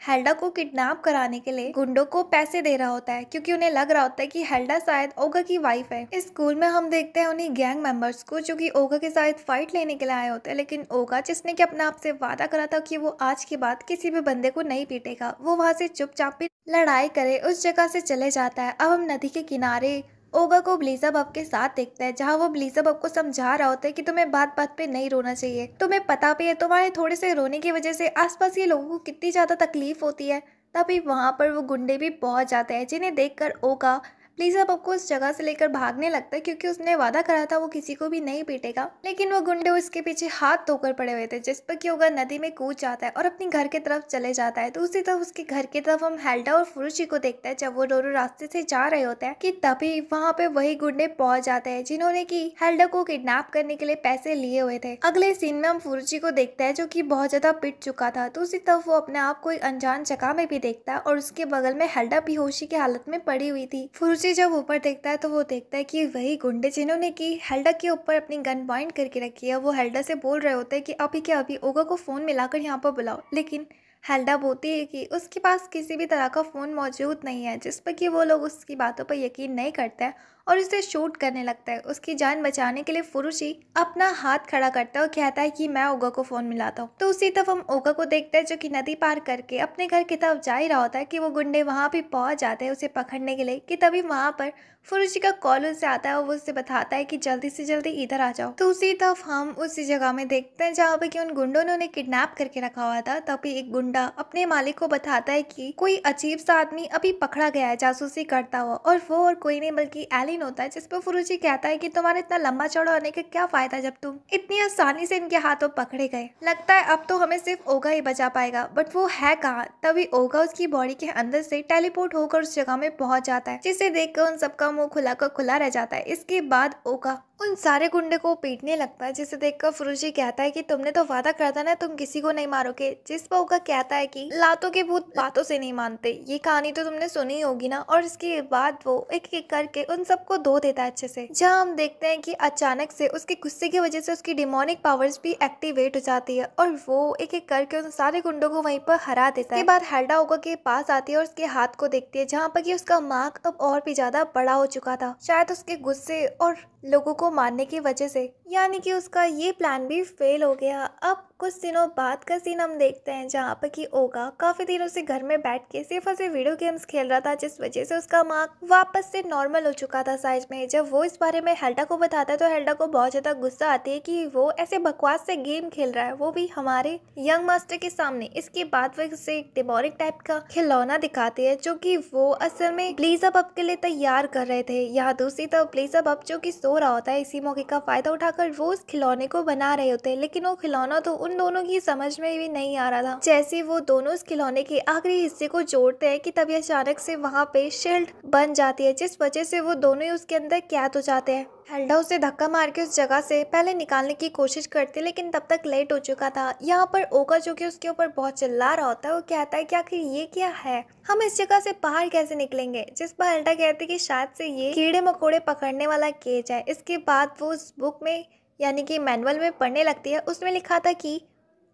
हेल्डा को किडनैप कराने के लिए गुंडों को पैसे दे रहा होता है क्योंकि उन्हें लग रहा होता है कि हेल्डा शायद ओगा की वाइफ है इस स्कूल में हम देखते हैं उन्हीं गैंग मेंबर्स को जो कि ओगा के साथ फाइट लेने के लिए आए होते हैं लेकिन ओगा जिसने कि अपने आप से वादा करा था कि वो आज के बाद किसी भी बंदे को नहीं पीटेगा वो वहाँ से चुपचाप लड़ाई करे उस जगह से चले जाता है अब हम नदी के किनारे ओगा को ब्लीजब आपके साथ देखता है जहाँ वो ब्लीजब आपको समझा रहा होता है कि तुम्हें बात बात पे नहीं रोना चाहिए तुम्हें पता भी है तुम्हारे थोड़े से रोने की वजह से आसपास के लोगों को कितनी ज़्यादा तकलीफ होती है तभी वहाँ पर वो गुंडे भी पहुँच जाते हैं जिन्हें देखकर ओगा प्लीज़ अब आपको उस जगह से लेकर भागने लगता है क्योंकि उसने वादा करा था वो किसी को भी नहीं पीटेगा लेकिन वो गुंडे उसके पीछे हाथ धोकर पड़े हुए थे जिस पर कि होगा नदी में कूद जाता है और अपने घर की तरफ चले जाता है तो उसी तरफ उसके घर की तरफ हम हेल्डा और फुरुची को देखते हैं जब वो दोनों रास्ते से जा रहे होते हैं कि तभी वहाँ पे वही गुंडे पहुंच जाते हैं जिन्होंने की हेल्डा को किडनेप करने के लिए पैसे लिए हुए थे अगले सीन में हम फुरुची को देखते हैं जो की बहुत ज्यादा पिट चुका था तो उसी तरफ वो अपने आप को एक अनजान जगह में भी देखता है और उसके बगल में हेल्डा बेहोशी की हालत में पड़ी हुई थी फुरुची सूर्य जब ऊपर देखता है तो वो देखता है कि वही गुंडे जिन्होंने की हेल्डा के ऊपर अपनी गन पॉइंट करके रखी है वो हेल्डा से बोल रहे होते हैं कि अभी क्या अभी ओगा को फ़ोन मिलाकर यहाँ पर बुलाओ लेकिन हेल्डा बोलती है कि उसके पास किसी भी तरह का फ़ोन मौजूद नहीं है जिस पर कि वो लोग उसकी बातों पर यकीन नहीं करते हैं और उसे शूट करने लगता है उसकी जान बचाने के लिए फुरुशी अपना हाथ खड़ा करता है और कहता है कि मैं ओगा को फ़ोन मिलाता हूँ तो उसी तरफ हम ओगा को देखते हैं जो कि नदी पार करके अपने घर की तरफ जा ही रहा होता है कि वो गुंडे वहाँ भी पहुँच जाते हैं उसे पकड़ने के लिए कि तभी वहाँ पर फुरुशी का कॉल उनसे आता है और वो उसे बताता है कि जल्दी से जल्दी इधर आ जाओ तो उसी तरफ हम उसी जगह में देखते हैं जहाँ पर कि उन गुंडों ने उन्हें किडनैप करके रखा हुआ था तभी एक गुंडा अपने मालिक को बताता है कि कोई अजीब सा आदमी अभी पकड़ा गया है जासूसी करता हुआ और वो और कोई नहीं बल्कि एली कालीन होता है जिसपे फुरुची कहता है कि तुम्हारे इतना लंबा चौड़ा होने का क्या फायदा जब तुम इतनी आसानी से इनके हाथों पकड़े गए लगता है अब तो हमें सिर्फ ओगा ही बचा पाएगा बट वो है कहा तभी ओगा उसकी बॉडी के अंदर से टेलीपोर्ट होकर उस जगह में पहुंच जाता है जिसे देखकर उन सबका मुंह खुला कर खुला रह जाता है इसके बाद ओगा उन सारे गुंडे को पीटने लगता है जिसे देखकर फुरुशी कहता है कि तुमने तो वादा करा था ना तुम किसी को नहीं मारोगे जिस बहू का कहता है कि लातों के भूत बातों से नहीं मानते ये कहानी तो तुमने सुनी होगी ना और इसके बाद वो एक एक करके उन सबको धो देता है अच्छे से जहाँ हम देखते हैं कि अचानक से उसके गुस्से की वजह से उसकी डिमोनिक पावर्स भी एक्टिवेट हो जाती है और वो एक एक करके उन सारे गुंडों को वहीं पर हरा देता है बाद हेल्डा होगा के पास आती है और उसके हाथ को देखती है जहाँ पर कि उसका मार्क अब और भी ज्यादा बड़ा हो चुका था शायद उसके गुस्से और लोगों को मारने की वजह से यानी कि उसका ये प्लान भी फेल हो गया अब कुछ दिनों बाद का सीन हम देखते हैं जहाँ पर कि ओगा काफ़ी दिनों से घर में बैठ के सिर्फ और वीडियो गेम्स खेल रहा था जिस वजह से उसका मार्क वापस से नॉर्मल हो चुका था साइज में जब वो इस बारे में हेल्डा को बताता है तो हेल्डा को बहुत ज़्यादा गुस्सा आती है कि वो ऐसे बकवास से गेम खेल रहा है वो भी हमारे यंग मास्टर के सामने इसके बाद वो उसे एक डिबोरिक टाइप का खिलौना दिखाती है जो कि वो असल में ब्लीज अप के लिए तैयार कर रहे थे यहाँ दूसरी तरफ ब्लीज अप जो कि सो रहा होता है इसी मौके का फायदा उठाकर वो उस खिलौने को बना रहे होते हैं लेकिन वो खिलौना तो उन दोनों की समझ में भी नहीं आ रहा था जैसे वो दोनों उस खिलौने के आखिरी हिस्से को जोड़ते हैं कि तभी अचानक से वहाँ पे शेल्ड बन जाती है जिस वजह से वो दोनों ही उसके अंदर कैद हो जाते हैं हेल्डा उसे धक्का मार के उस जगह से पहले निकालने की कोशिश करती है लेकिन तब तक लेट हो चुका था यहाँ पर ओका जो कि उसके ऊपर बहुत चिल्ला रहा होता है वो कहता है कि आखिर ये क्या है हम इस जगह से बाहर कैसे निकलेंगे जिस पर हेल्डा कहती है कि शायद से ये कीड़े मकोड़े पकड़ने वाला केज है इसके बाद वो उस बुक में यानी कि मैनुअल में पढ़ने लगती है उसमें लिखा था कि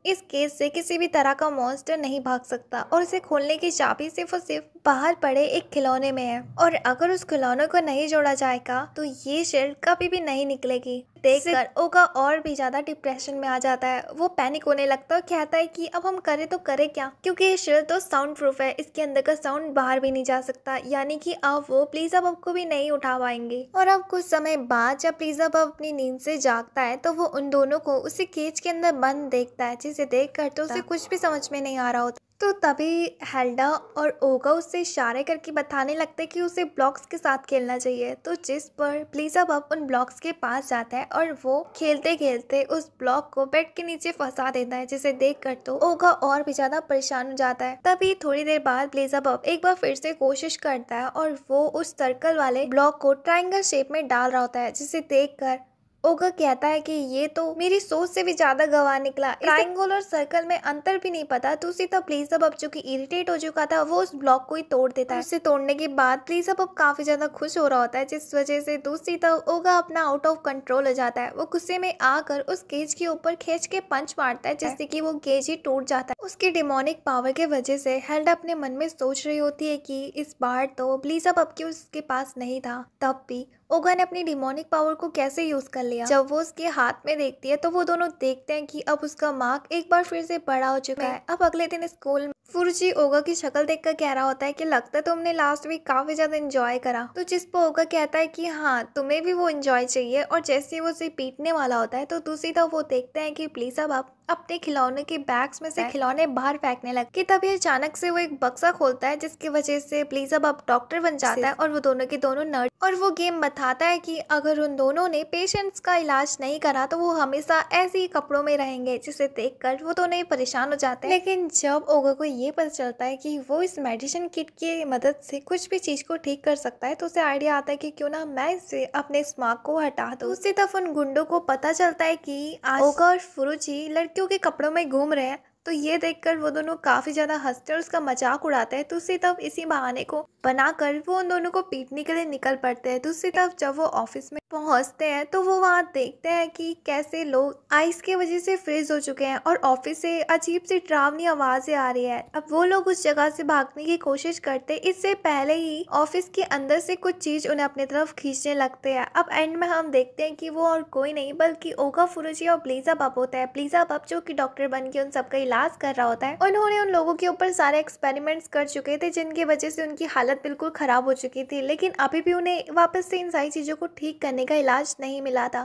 इस केस से किसी भी तरह का मॉन्स्टर नहीं भाग सकता और इसे खोलने की चाबी सिर्फ और सिर्फ बाहर पड़े एक खिलौने में है और अगर उस खिलौने को नहीं जोड़ा जाएगा तो ये शेल कभी भी नहीं निकलेगी देख कर ओका और भी ज़्यादा डिप्रेशन में आ जाता है वो पैनिक होने लगता है और कहता है कि अब हम करें तो करें क्या क्योंकि ये शेल तो साउंड प्रूफ है इसके अंदर का साउंड बाहर भी नहीं जा सकता यानी कि अब वो प्लीज अब आपको भी नहीं उठा पाएंगे और अब कुछ समय बाद जब प्लीज अब अपनी नींद से जागता है तो वो उन दोनों को उसी केज के अंदर बंद देखता है जिसे देख कर तो उसे कुछ भी समझ में नहीं आ रहा होता तो तभी हेल्डा और ओगा उससे इशारे करके बताने लगते कि उसे ब्लॉक्स के साथ खेलना चाहिए तो जिस पर प्लीज़ा बब उन ब्लॉक्स के पास जाता है और वो खेलते खेलते उस ब्लॉक को बेड के नीचे फंसा देता है जिसे देखकर तो ओगा और भी ज़्यादा परेशान हो जाता है तभी थोड़ी देर बाद प्लीज़ा बब एक बार फिर से कोशिश करता है और वो उस सर्कल वाले ब्लॉक को ट्राइंगल शेप में डाल रहा होता है जिसे देख कर ओगा कहता है कि ये तो मेरी सोच से भी ज्यादा गवा निकला ट्राइंगल और सर्कल में अंतर भी नहीं पता तुलसी तो प्लीज अब चूंकि इरिटेट हो चुका था वो उस ब्लॉक को ही तोड़ देता है उसे तोड़ने के बाद प्लीज अब अब काफी ज्यादा खुश हो रहा होता है जिस वजह से दूसरी तब ओगा अपना आउट ऑफ कंट्रोल हो जाता है वो गुस्से में आकर उस केज के ऊपर खींच के पंच मारता है जिससे की वो केज ही टूट जाता है उसके डिमोनिक पावर के वजह से हेल्ड अपने मन में सोच रही होती है की इस बार तो प्लीज अब अब उसके पास नहीं था तब भी ओघा ने अपनी डिमोनिक पावर को कैसे यूज कर लिया जब वो उसके हाथ में देखती है तो वो दोनों देखते हैं कि अब उसका मार्क एक बार फिर से बड़ा हो चुका है अब अगले दिन स्कूल में फुरजी ओगा की शक्ल देखकर कह रहा होता है कि लगता है तुमने लास्ट वीक काफी ज्यादा एंजॉय करा तो जिसपो ओगा कहता है कि हाँ तुम्हें भी वो एंजॉय चाहिए और जैसे वो उसे पीटने वाला होता है तो दूसरी तरफ वो देखते हैं कि प्लीज अब आप अपने खिलौने के बैग्स में से खिलौने बाहर फेंकने लगे तभी अचानक से वो एक बक्सा खोलता है जिसकी वजह से प्लीज अब डॉक्टर बन जाता है और वो दोनों के दोनों नर्स और वो गेम बताता है कि अगर उन दोनों ने पेशेंट्स का इलाज नहीं करा तो वो हमेशा ऐसे ही कपड़ों में रहेंगे जिसे देख वो दोनों ही परेशान हो जाते हैं लेकिन जब ओगा को ये पता चलता है की वो इस मेडिसिन किट की मदद से कुछ भी चीज को ठीक कर सकता है तो उसे आइडिया आता है की क्यों ना मैं इसे अपने स्मार्क को हटा दूँ उसी तरफ उन गुंडो को पता चलता है की ओगा और फुरुजी लड़की के कपड़ों में घूम रहे हैं तो ये देखकर वो दोनों काफ़ी ज़्यादा हंसते और उसका मजाक उड़ाते हैं दूसरी तो तरफ इसी बहाने को बनाकर वो उन दोनों को पीटने के लिए निकल पड़ते हैं दूसरी तो तरफ जब वो ऑफिस में पहुंचते हैं तो वो वहाँ देखते हैं कि कैसे लोग आइस के वजह से फ्रीज हो चुके हैं और ऑफिस से अजीब सी ट्रावनी आवाज़ें आ रही है अब वो लोग उस जगह से भागने की कोशिश करते इससे पहले ही ऑफिस के अंदर से कुछ चीज़ उन्हें अपनी तरफ खींचने लगते है अब एंड में हम देखते हैं की वो और कोई नहीं बल्कि ओका फुरुजी और प्लीज़ा बब होता है प्लीज़ा बब जो की डॉक्टर बन के उन सबका इलाज कर रहा होता है उन्होंने उन लोगों के ऊपर सारे एक्सपेरिमेंट्स कर चुके थे जिनकी वजह से उनकी हालत बिल्कुल ख़राब हो चुकी थी लेकिन अभी भी उन्हें वापस से इन सारी चीज़ों को ठीक करने का इलाज नहीं मिला था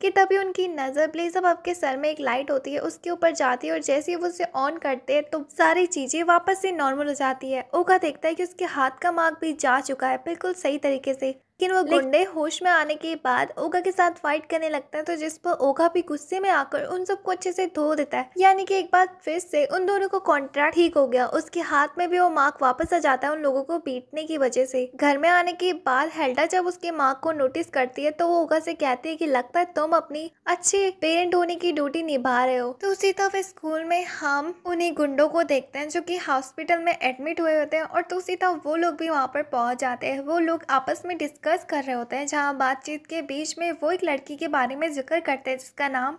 कि तभी उनकी नज़र सब आपके सर में एक लाइट होती है उसके ऊपर जाती है और जैसे ही वो उसे ऑन करते हैं तो सारी चीज़ें वापस से नॉर्मल हो जाती है ओका देखता है कि उसके हाथ का मार्ग भी जा चुका है बिल्कुल सही तरीके से लेकिन वो गुंडे होश में आने के बाद ओगा के साथ फाइट करने लगता है तो जिस पर ओगा भी गुस्से में आकर उन सबको अच्छे से धो देता है यानी कि एक बार फिर से उन दोनों को कॉन्ट्रैक्ट ठीक हो गया उसके हाथ में भी वो मार्क वापस आ जाता है उन लोगों को पीटने की वजह से घर में आने के बाद हेल्डा जब उसके मार्क को नोटिस करती है तो वो ओगा से कहती है की लगता है तुम अपनी अच्छे पेरेंट होने की ड्यूटी निभा रहे हो तो उसी तरफ स्कूल में हम उन्हीं गुंडों को देखते हैं जो की हॉस्पिटल में एडमिट हुए होते हैं और तो उसी तरफ वो लोग भी वहाँ पर पहुंच जाते हैं वो लोग आपस में डिस्कस डिस्कस कर रहे होते हैं जहाँ बातचीत के बीच में वो एक लड़की के बारे में जिक्र करते हैं जिसका नाम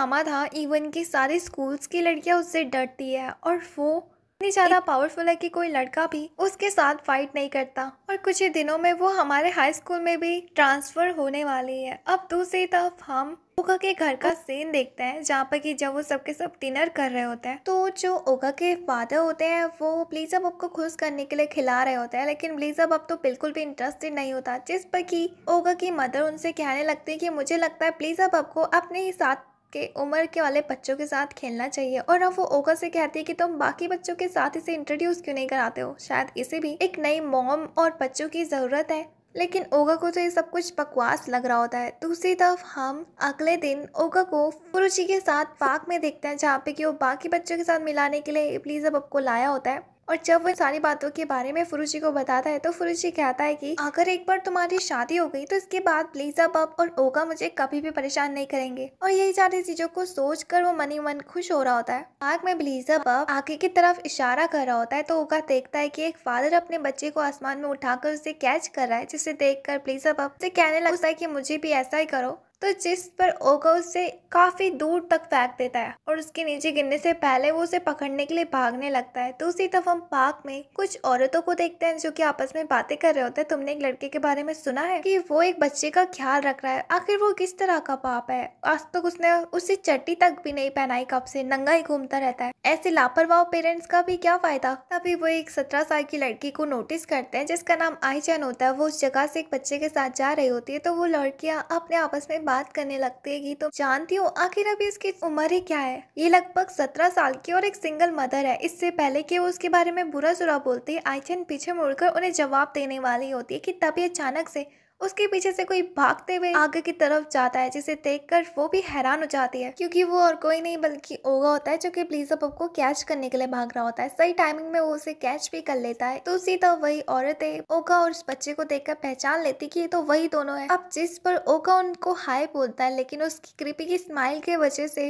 आमा था इवन की सारी स्कूल्स की लड़कियाँ उससे डरती है और वो इतनी ज़्यादा पावरफुल है कि कोई लड़का भी उसके साथ फाइट नहीं करता और कुछ ही दिनों में वो हमारे हाई स्कूल में भी ट्रांसफर होने वाली है अब दूसरी तरफ हम ओगा के घर का सीन देखते हैं जहाँ पर कि जब वो सबके सब डिनर कर रहे होते हैं तो जो ओगा के फादर होते हैं वो ब्लीजब को खुश करने के लिए खिला रहे होते हैं लेकिन ब्लीजब अब तो बिल्कुल भी इंटरेस्टेड नहीं होता जिस पर कि ओगा की मदर उनसे कहने लगती है कि मुझे लगता है ब्लीजब को अपने ही साथ के उम्र के वाले बच्चों के साथ खेलना चाहिए और अब वो ओका से कहती है कि तुम बाकी बच्चों के साथ इसे इंट्रोड्यूस क्यों नहीं कराते हो शायद इसे भी एक नई मॉम और बच्चों की ज़रूरत है लेकिन ओगा को तो ये सब कुछ बकवास लग रहा होता है दूसरी तरफ हम अगले दिन ओगा को पुरुषी के साथ पार्क में देखते हैं जहाँ पे कि वो बाकी बच्चों के साथ मिलाने के लिए प्लीज़ अब आपको लाया होता है और जब वो सारी बातों के बारे में फुरुजी को बताता है तो फुरुजी कहता है कि अगर एक बार तुम्हारी शादी हो गई तो इसके बाद अब अब और ओगा मुझे कभी भी परेशान नहीं करेंगे और यही सारी चीजों को सोच कर वो मनी मन खुश हो रहा होता है आग में ब्लीजा बब आगे की तरफ इशारा कर रहा होता है तो ओगा देखता है की एक फादर अपने बच्चे को आसमान में उठाकर उसे कैच कर रहा है जिसे देख कर ब्लेजा बब से कहने लगता है की मुझे भी ऐसा ही करो तो जिस पर ओगा उसे काफ़ी दूर तक फेंक देता है और उसके नीचे गिरने से पहले वो उसे पकड़ने के लिए भागने लगता है तो उसी तरफ हम पार्क में कुछ औरतों को देखते हैं जो कि आपस में बातें कर रहे होते हैं तुमने एक लड़के के बारे में सुना है कि वो एक बच्चे का ख्याल रख रहा है आखिर वो किस तरह का पाप है आज तक उसने उसे चट्टी तक भी नहीं पहनाई कब से नंगा ही घूमता रहता है ऐसे लापरवाह पेरेंट्स का भी क्या फायदा तभी वो एक सत्रह साल की लड़की को नोटिस करते हैं जिसका नाम आई होता है वो उस जगह से एक बच्चे के साथ जा रही होती है तो वो लड़कियां अपने आपस में बात करने लगते है तो जानती हो आखिर अभी इसकी उम्र ही क्या है ये लगभग सत्रह साल की और एक सिंगल मदर है इससे पहले की वो उसके बारे में बुरा सुरा बोलती है आयचन पीछे मुड़कर उन्हें जवाब देने वाली होती है की तभी अचानक से उसके पीछे से कोई भागते हुए आगे की तरफ जाता है जिसे देखकर वो भी हैरान हो जाती है क्योंकि वो और कोई नहीं बल्कि ओगा होता है जो कि प्लीज अब को कैच करने के लिए भाग रहा होता है सही टाइमिंग में वो उसे कैच भी कर लेता है तो उसी तरह वही औरत है ओगा और उस बच्चे को देखकर पहचान लेती की तो वही दोनों है अब जिस पर ओगा उनको हाई बोलता है लेकिन उसकी कृपी की स्माइल की वजह से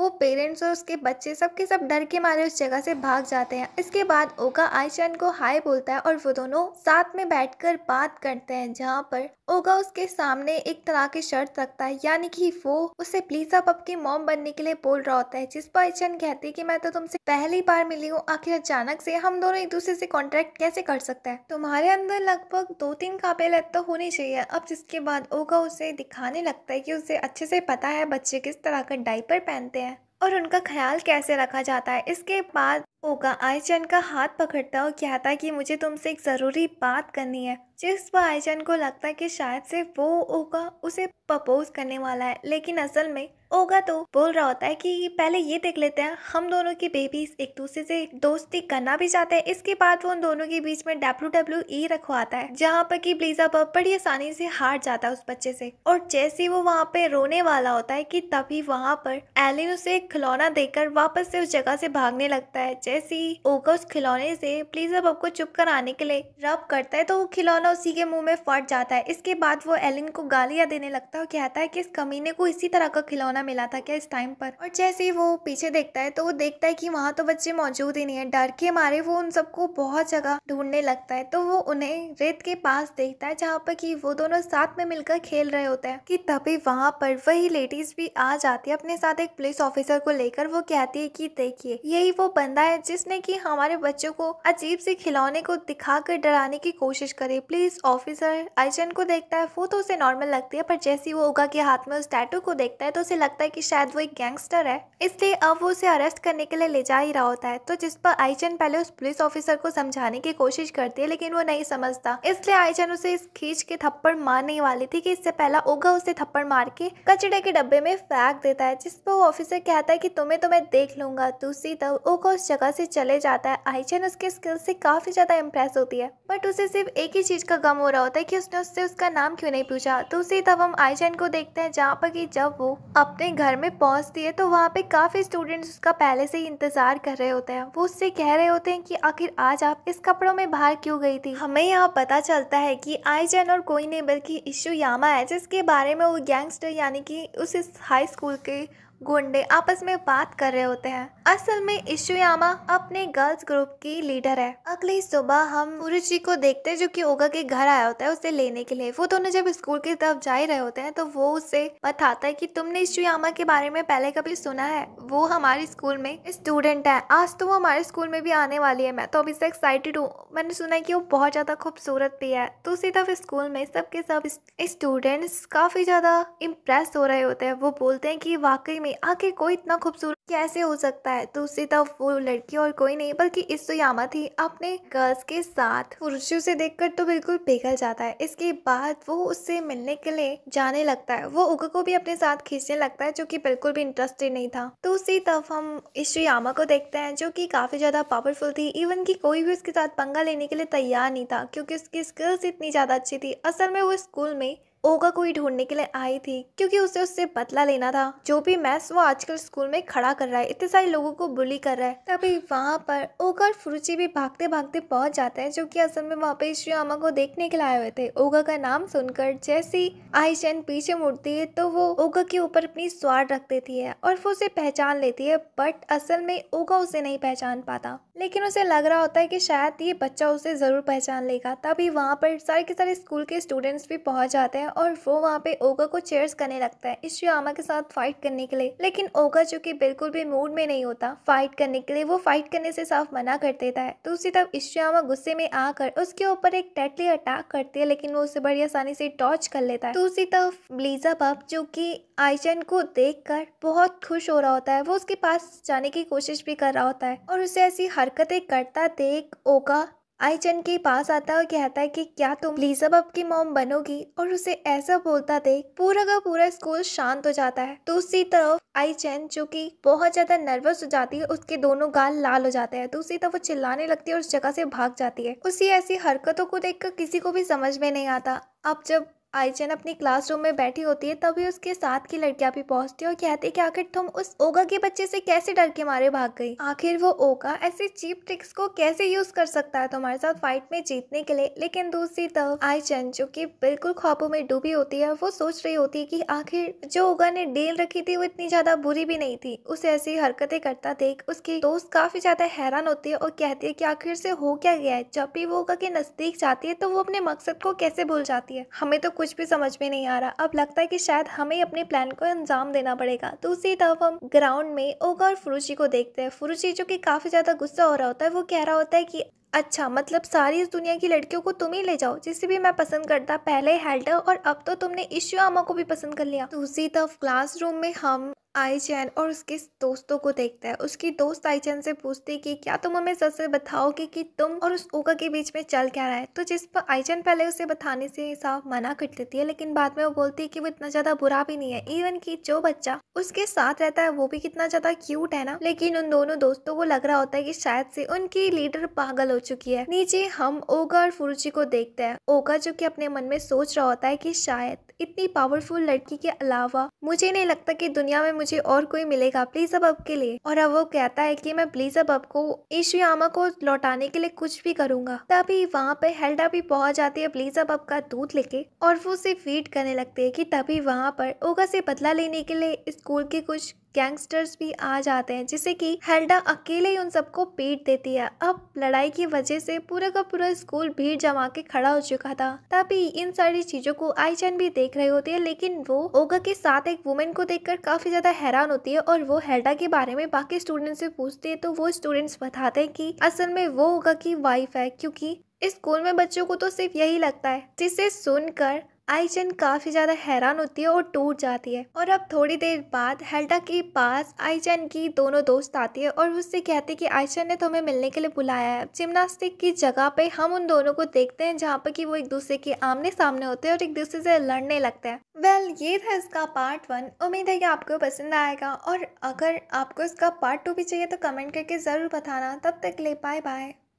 वो पेरेंट्स और उसके बच्चे सब के सब डर के मारे उस जगह से भाग जाते हैं इसके बाद ओका आयशन को हाय बोलता है और वो दोनों साथ में बैठकर बात करते हैं जहाँ पर ओगा उसके सामने एक तरह की शर्त रखता है यानी कि वो उसे प्लीज आप अपनी मॉम बनने के लिए बोल रहा होता है जिस पर आयशन कहती है कि मैं तो तुमसे पहली बार मिली हूँ आखिर अचानक से हम दोनों एक दूसरे से कॉन्ट्रैक्ट कैसे कर सकते हैं तुम्हारे अंदर लगभग दो तीन काबिलियत तो होनी चाहिए अब जिसके बाद ओगा उसे दिखाने लगता है की उसे अच्छे से पता है बच्चे किस तरह का डाइपर पहनते हैं और उनका ख्याल कैसे रखा जाता है इसके बाद ओका आयचंद का हाथ पकड़ता और कहता है कि मुझे तुमसे एक ज़रूरी बात करनी है जिस पर आयचंद को लगता है कि शायद से वो ओका उसे प्रपोज करने वाला है लेकिन असल में ओगा तो बोल रहा होता है कि पहले ये देख लेते हैं हम दोनों की बेबीज एक दूसरे से दोस्ती करना भी चाहते हैं इसके बाद वो उन दोनों के बीच में डब्ल्यू डब्ल्यू ई रखवाता है जहाँ पर की ब्लीजा बब बड़ी आसानी से हार जाता है उस बच्चे से और जैसे वो वहाँ पे रोने वाला होता है कि तभी वहाँ पर एलिन उसे खिलौना देकर वापस से उस जगह से भागने लगता है जैसे ही ओगा उस खिलौने से ब्लीजा बब को चुप कराने के लिए रब करता है तो वो खिलौना उसी के मुंह में फट जाता है इसके बाद वो एलिन को गालियाँ देने लगता है और कहता है कि इस कमीने को इसी तरह का खिलौना खाना मिला था क्या इस टाइम पर और जैसे ही वो पीछे देखता है तो वो देखता है कि वहाँ तो बच्चे मौजूद ही नहीं है डर के मारे वो उन सबको बहुत जगह ढूंढने लगता है तो वो उन्हें रेत के पास देखता है जहाँ पर कि वो दोनों साथ में मिलकर खेल रहे होते हैं कि तभी वहाँ पर वही लेडीज भी आ जाती है अपने साथ एक पुलिस ऑफिसर को लेकर वो कहती है की देखिए यही वो बंदा है जिसने की हमारे बच्चों को अजीब से खिलौने को दिखाकर डराने की कोशिश करे प्लीज ऑफिसर अर्जन को देखता है वो तो उसे नॉर्मल लगती है पर जैसी वो उगा के हाथ में उस टैटू को देखता है तो उसे लग लगता है कि शायद वो एक गैंगस्टर है इसलिए अब वो उसे अरेस्ट करने के लिए ले जा ही रहा होता है तो जिस पर आईचन पहले उस पुलिस ऑफिसर को समझाने की कोशिश करती है लेकिन वो नहीं समझता इसलिए आईचन उसे इस खींच के थप्पड़ मारने वाली थी कि इससे पहला ओगा उसे थप्पड़ मार के कचड़े के डब्बे में फेंक देता है जिस पर वो ऑफिसर कहता है की तुम्हें तो मैं देख लूंगा दूसरी तब ओगा उस जगह से चले जाता है आईचन उसके स्किल से काफी ज्यादा इम्प्रेस होती है बट उसे सिर्फ एक ही चीज का गम हो रहा होता है की उसने उससे उसका नाम क्यों नहीं पूछा तो उसी तब हम आईचन को देखते हैं जहाँ पर की जब वो अपने अपने घर में पहुंचती है तो वहाँ पे काफ़ी स्टूडेंट्स उसका पहले से ही इंतज़ार कर रहे होते हैं वो उससे कह रहे होते हैं कि आखिर आज आप इस कपड़ों में बाहर क्यों गई थी हमें यहाँ पता चलता है कि आईजन और कोई नहीं बल्कि इशू यामा है जिसके बारे में वो गैंगस्टर यानी कि उस हाई स्कूल के गुंडे आपस में बात कर रहे होते हैं असल में इशुयामा अपने गर्ल्स ग्रुप की लीडर है अगली सुबह हम उरुचि को देखते हैं जो कि ओगा के घर आया होता है उसे लेने के लिए वो दोनों जब स्कूल की तरफ जा ही रहे होते हैं तो वो उसे बताता है कि तुमने इशुयामा के बारे में पहले कभी सुना है वो हमारे स्कूल में स्टूडेंट है आज तो वो हमारे स्कूल में भी आने वाली है मैं तो अभी से एक्साइटेड हूँ मैंने सुना है कि वो बहुत ज़्यादा खूबसूरत भी है दूसरी तो तरफ स्कूल में सबके सब, सब स्टूडेंट्स काफ़ी ज़्यादा इम्प्रेस हो रहे होते हैं वो बोलते हैं कि वाकई में आखिर कोई इतना खूबसूरत कैसे हो सकता है तो उससे तरफ तो वो लड़की और कोई नहीं बल्कि यामा थी अपने गर्ल्स के साथ पुरुषों से देखकर तो बिल्कुल पिघल जाता है इसके बाद वो उससे मिलने के लिए जाने लगता है वो उगा को भी अपने साथ खींचने लगता है जो कि बिल्कुल भी इंटरेस्टेड नहीं था तो उसी तरफ हम यामा को देखते हैं जो कि काफी ज्यादा पावरफुल थी इवन की कोई भी उसके साथ पंगा लेने के लिए तैयार नहीं था क्योंकि उसकी स्किल्स इतनी ज्यादा अच्छी थी असल में वो स्कूल में ओगा को ही ढूंढने के लिए आई थी क्योंकि उसे उससे बदला लेना था जो भी मैथ्स वो आजकल स्कूल में खड़ा कर रहा है इतने सारे लोगों को बुली कर रहा है तभी वहाँ पर ओगा और फुरुची भी भागते भागते पहुँच जाते हैं जो कि असल में वहाँ पे श्रीयामा को देखने के लिए आए हुए थे ओगा का नाम सुनकर जैसी आई चैन पीछे मुड़ती है तो वो ओगा के ऊपर अपनी स्वार रख देती है और वो उसे पहचान लेती है बट असल में ओगा उसे नहीं पहचान पाता लेकिन उसे लग रहा होता है कि शायद ये बच्चा उसे ज़रूर पहचान लेगा तभी वहाँ पर सारे के सारे स्कूल के स्टूडेंट्स भी पहुँच जाते हैं और वो वहाँ पे ओगा को चेयर्स करने लगता है इश्यूमा के साथ फाइट करने के लिए लेकिन ओगा जो कि बिल्कुल भी मूड में नहीं होता फाइट करने के लिए वो फाइट करने से साफ मना कर देता है दूसरी तो तरफ इश्यूमा गुस्से में आकर उसके ऊपर एक टेटली अटैक करती है लेकिन वो उसे बड़ी आसानी से टॉर्च कर लेता है दूसरी तो तरफ ब्लीजा बाप जो की आइजन को कर बहुत खुश हो रहा होता है वो उसके पास जाने की कोशिश भी कर रहा होता है और उसे ऐसी हरकतें करता देख ओगा आई चैन के पास आता है और कहता है कि क्या तुम प्लीज अब आपकी मोम बनोगी और उसे ऐसा बोलता देख पूरा का पूरा स्कूल शांत हो जाता है दूसरी तरफ आई चैन जो की बहुत ज्यादा नर्वस हो जाती है उसके दोनों गाल लाल हो जाते हैं दूसरी तरफ वो चिल्लाने लगती है और उस जगह से भाग जाती है उसी ऐसी हरकतों को देखकर किसी को भी समझ में नहीं आता अब जब आईचन अपनी क्लासरूम में बैठी होती है तभी उसके साथ की लड़कियां भी पहुंचती है और कहती है कि आखिर तुम उस ओगा के बच्चे से कैसे डर के मारे भाग गई आखिर वो ओगा ऐसे चीप ट्रिक्स को कैसे यूज कर सकता है तुम्हारे साथ फाइट में जीतने के लिए लेकिन दूसरी तरफ आईचन जो की बिल्कुल ख्वाबों में डूबी होती है वो सोच रही होती है की आखिर जो ओगा ने डील रखी थी वो इतनी ज्यादा बुरी भी नहीं थी उसे ऐसी हरकते करता देख उसकी दोस्त काफी ज्यादा हैरान होती है और कहती है की आखिर से हो क्या गया है जब भी वो ओगा के नजदीक जाती है तो वो अपने मकसद को कैसे भूल जाती है हमें तो कुछ भी समझ में नहीं आ रहा अब लगता है कि शायद हमें अपने प्लान को अंजाम देना पड़ेगा दूसरी तो तरफ हम ग्राउंड में ओगा और फुरुची को देखते हैं फुरुची जो कि काफ़ी ज़्यादा गुस्सा हो रहा होता है वो कह रहा होता है कि अच्छा मतलब सारी इस दुनिया की लड़कियों को तुम ही ले जाओ जिसे भी मैं पसंद करता पहले हेल्टर और अब तो तुमने आमा को भी पसंद कर लिया दूसरी तो तरफ क्लासरूम में हम आईचैन और उसके दोस्तों को देखता है उसकी दोस्त आईचैन से पूछती है कि क्या तुम हमें सच से बताओगे कि तुम और उस ओका के बीच में चल क्या रहा है तो जिस पर आईचैन पहले उसे बताने से साफ मना कर देती है लेकिन बाद में वो बोलती है कि वो इतना ज्यादा बुरा भी नहीं है इवन कि जो बच्चा उसके साथ रहता है वो भी कितना ज्यादा क्यूट है ना लेकिन उन दोनों दोस्तों को लग रहा होता है की शायद से उनकी लीडर पागल हो चुकी है नीचे हम ओका और फुरुची को देखते हैं ओका जो की अपने मन में सोच रहा होता है की शायद इतनी पावरफुल लड़की के अलावा मुझे नहीं लगता की दुनिया में मुझे और कोई मिलेगा प्लीज अब आपके लिए और अब वो कहता है कि मैं प्लीज अब आपको ईश्वयामा को लौटाने के लिए कुछ भी करूंगा तभी वहाँ पे हेल्डा भी पहुंच जाती है प्लीज अब आपका दूध लेके और वो उसे फीड करने लगते है की तभी वहाँ पर ओगा से बदला लेने के लिए स्कूल के कुछ गैंगस्टर्स भी आ जाते हैं जिससे कि हेल्डा अकेले ही उन सबको पीट देती है अब लड़ाई की वजह से पूरा का पूरा स्कूल भीड़ जमा के खड़ा हो चुका था तभी इन सारी चीजों को चैन भी देख रही होती है लेकिन वो ओगा के साथ एक वुमेन को देखकर काफी ज्यादा हैरान होती है और वो हेल्डा के बारे में बाकी स्टूडेंट से पूछती है तो वो स्टूडेंट्स बताते हैं कि असल में वो ओगा की वाइफ है क्योंकि स्कूल में बच्चों को तो सिर्फ यही लगता है जिसे सुनकर आई चैन काफ़ी ज़्यादा हैरान होती है और टूट जाती है और अब थोड़ी देर बाद हेल्डा के पास आई चैन की दोनों दोस्त आती है और उससे कहती है कि आई चैन ने तुम्हें मिलने के लिए बुलाया है जिम्नास्टिक की जगह पे हम उन दोनों को देखते हैं जहाँ पर कि वो एक दूसरे के आमने सामने होते हैं और एक दूसरे से लड़ने लगते हैं वेल well, ये था इसका पार्ट वन उम्मीद है कि आपको पसंद आएगा और अगर आपको इसका पार्ट टू भी चाहिए तो कमेंट करके ज़रूर बताना तब तक ले बाय बाय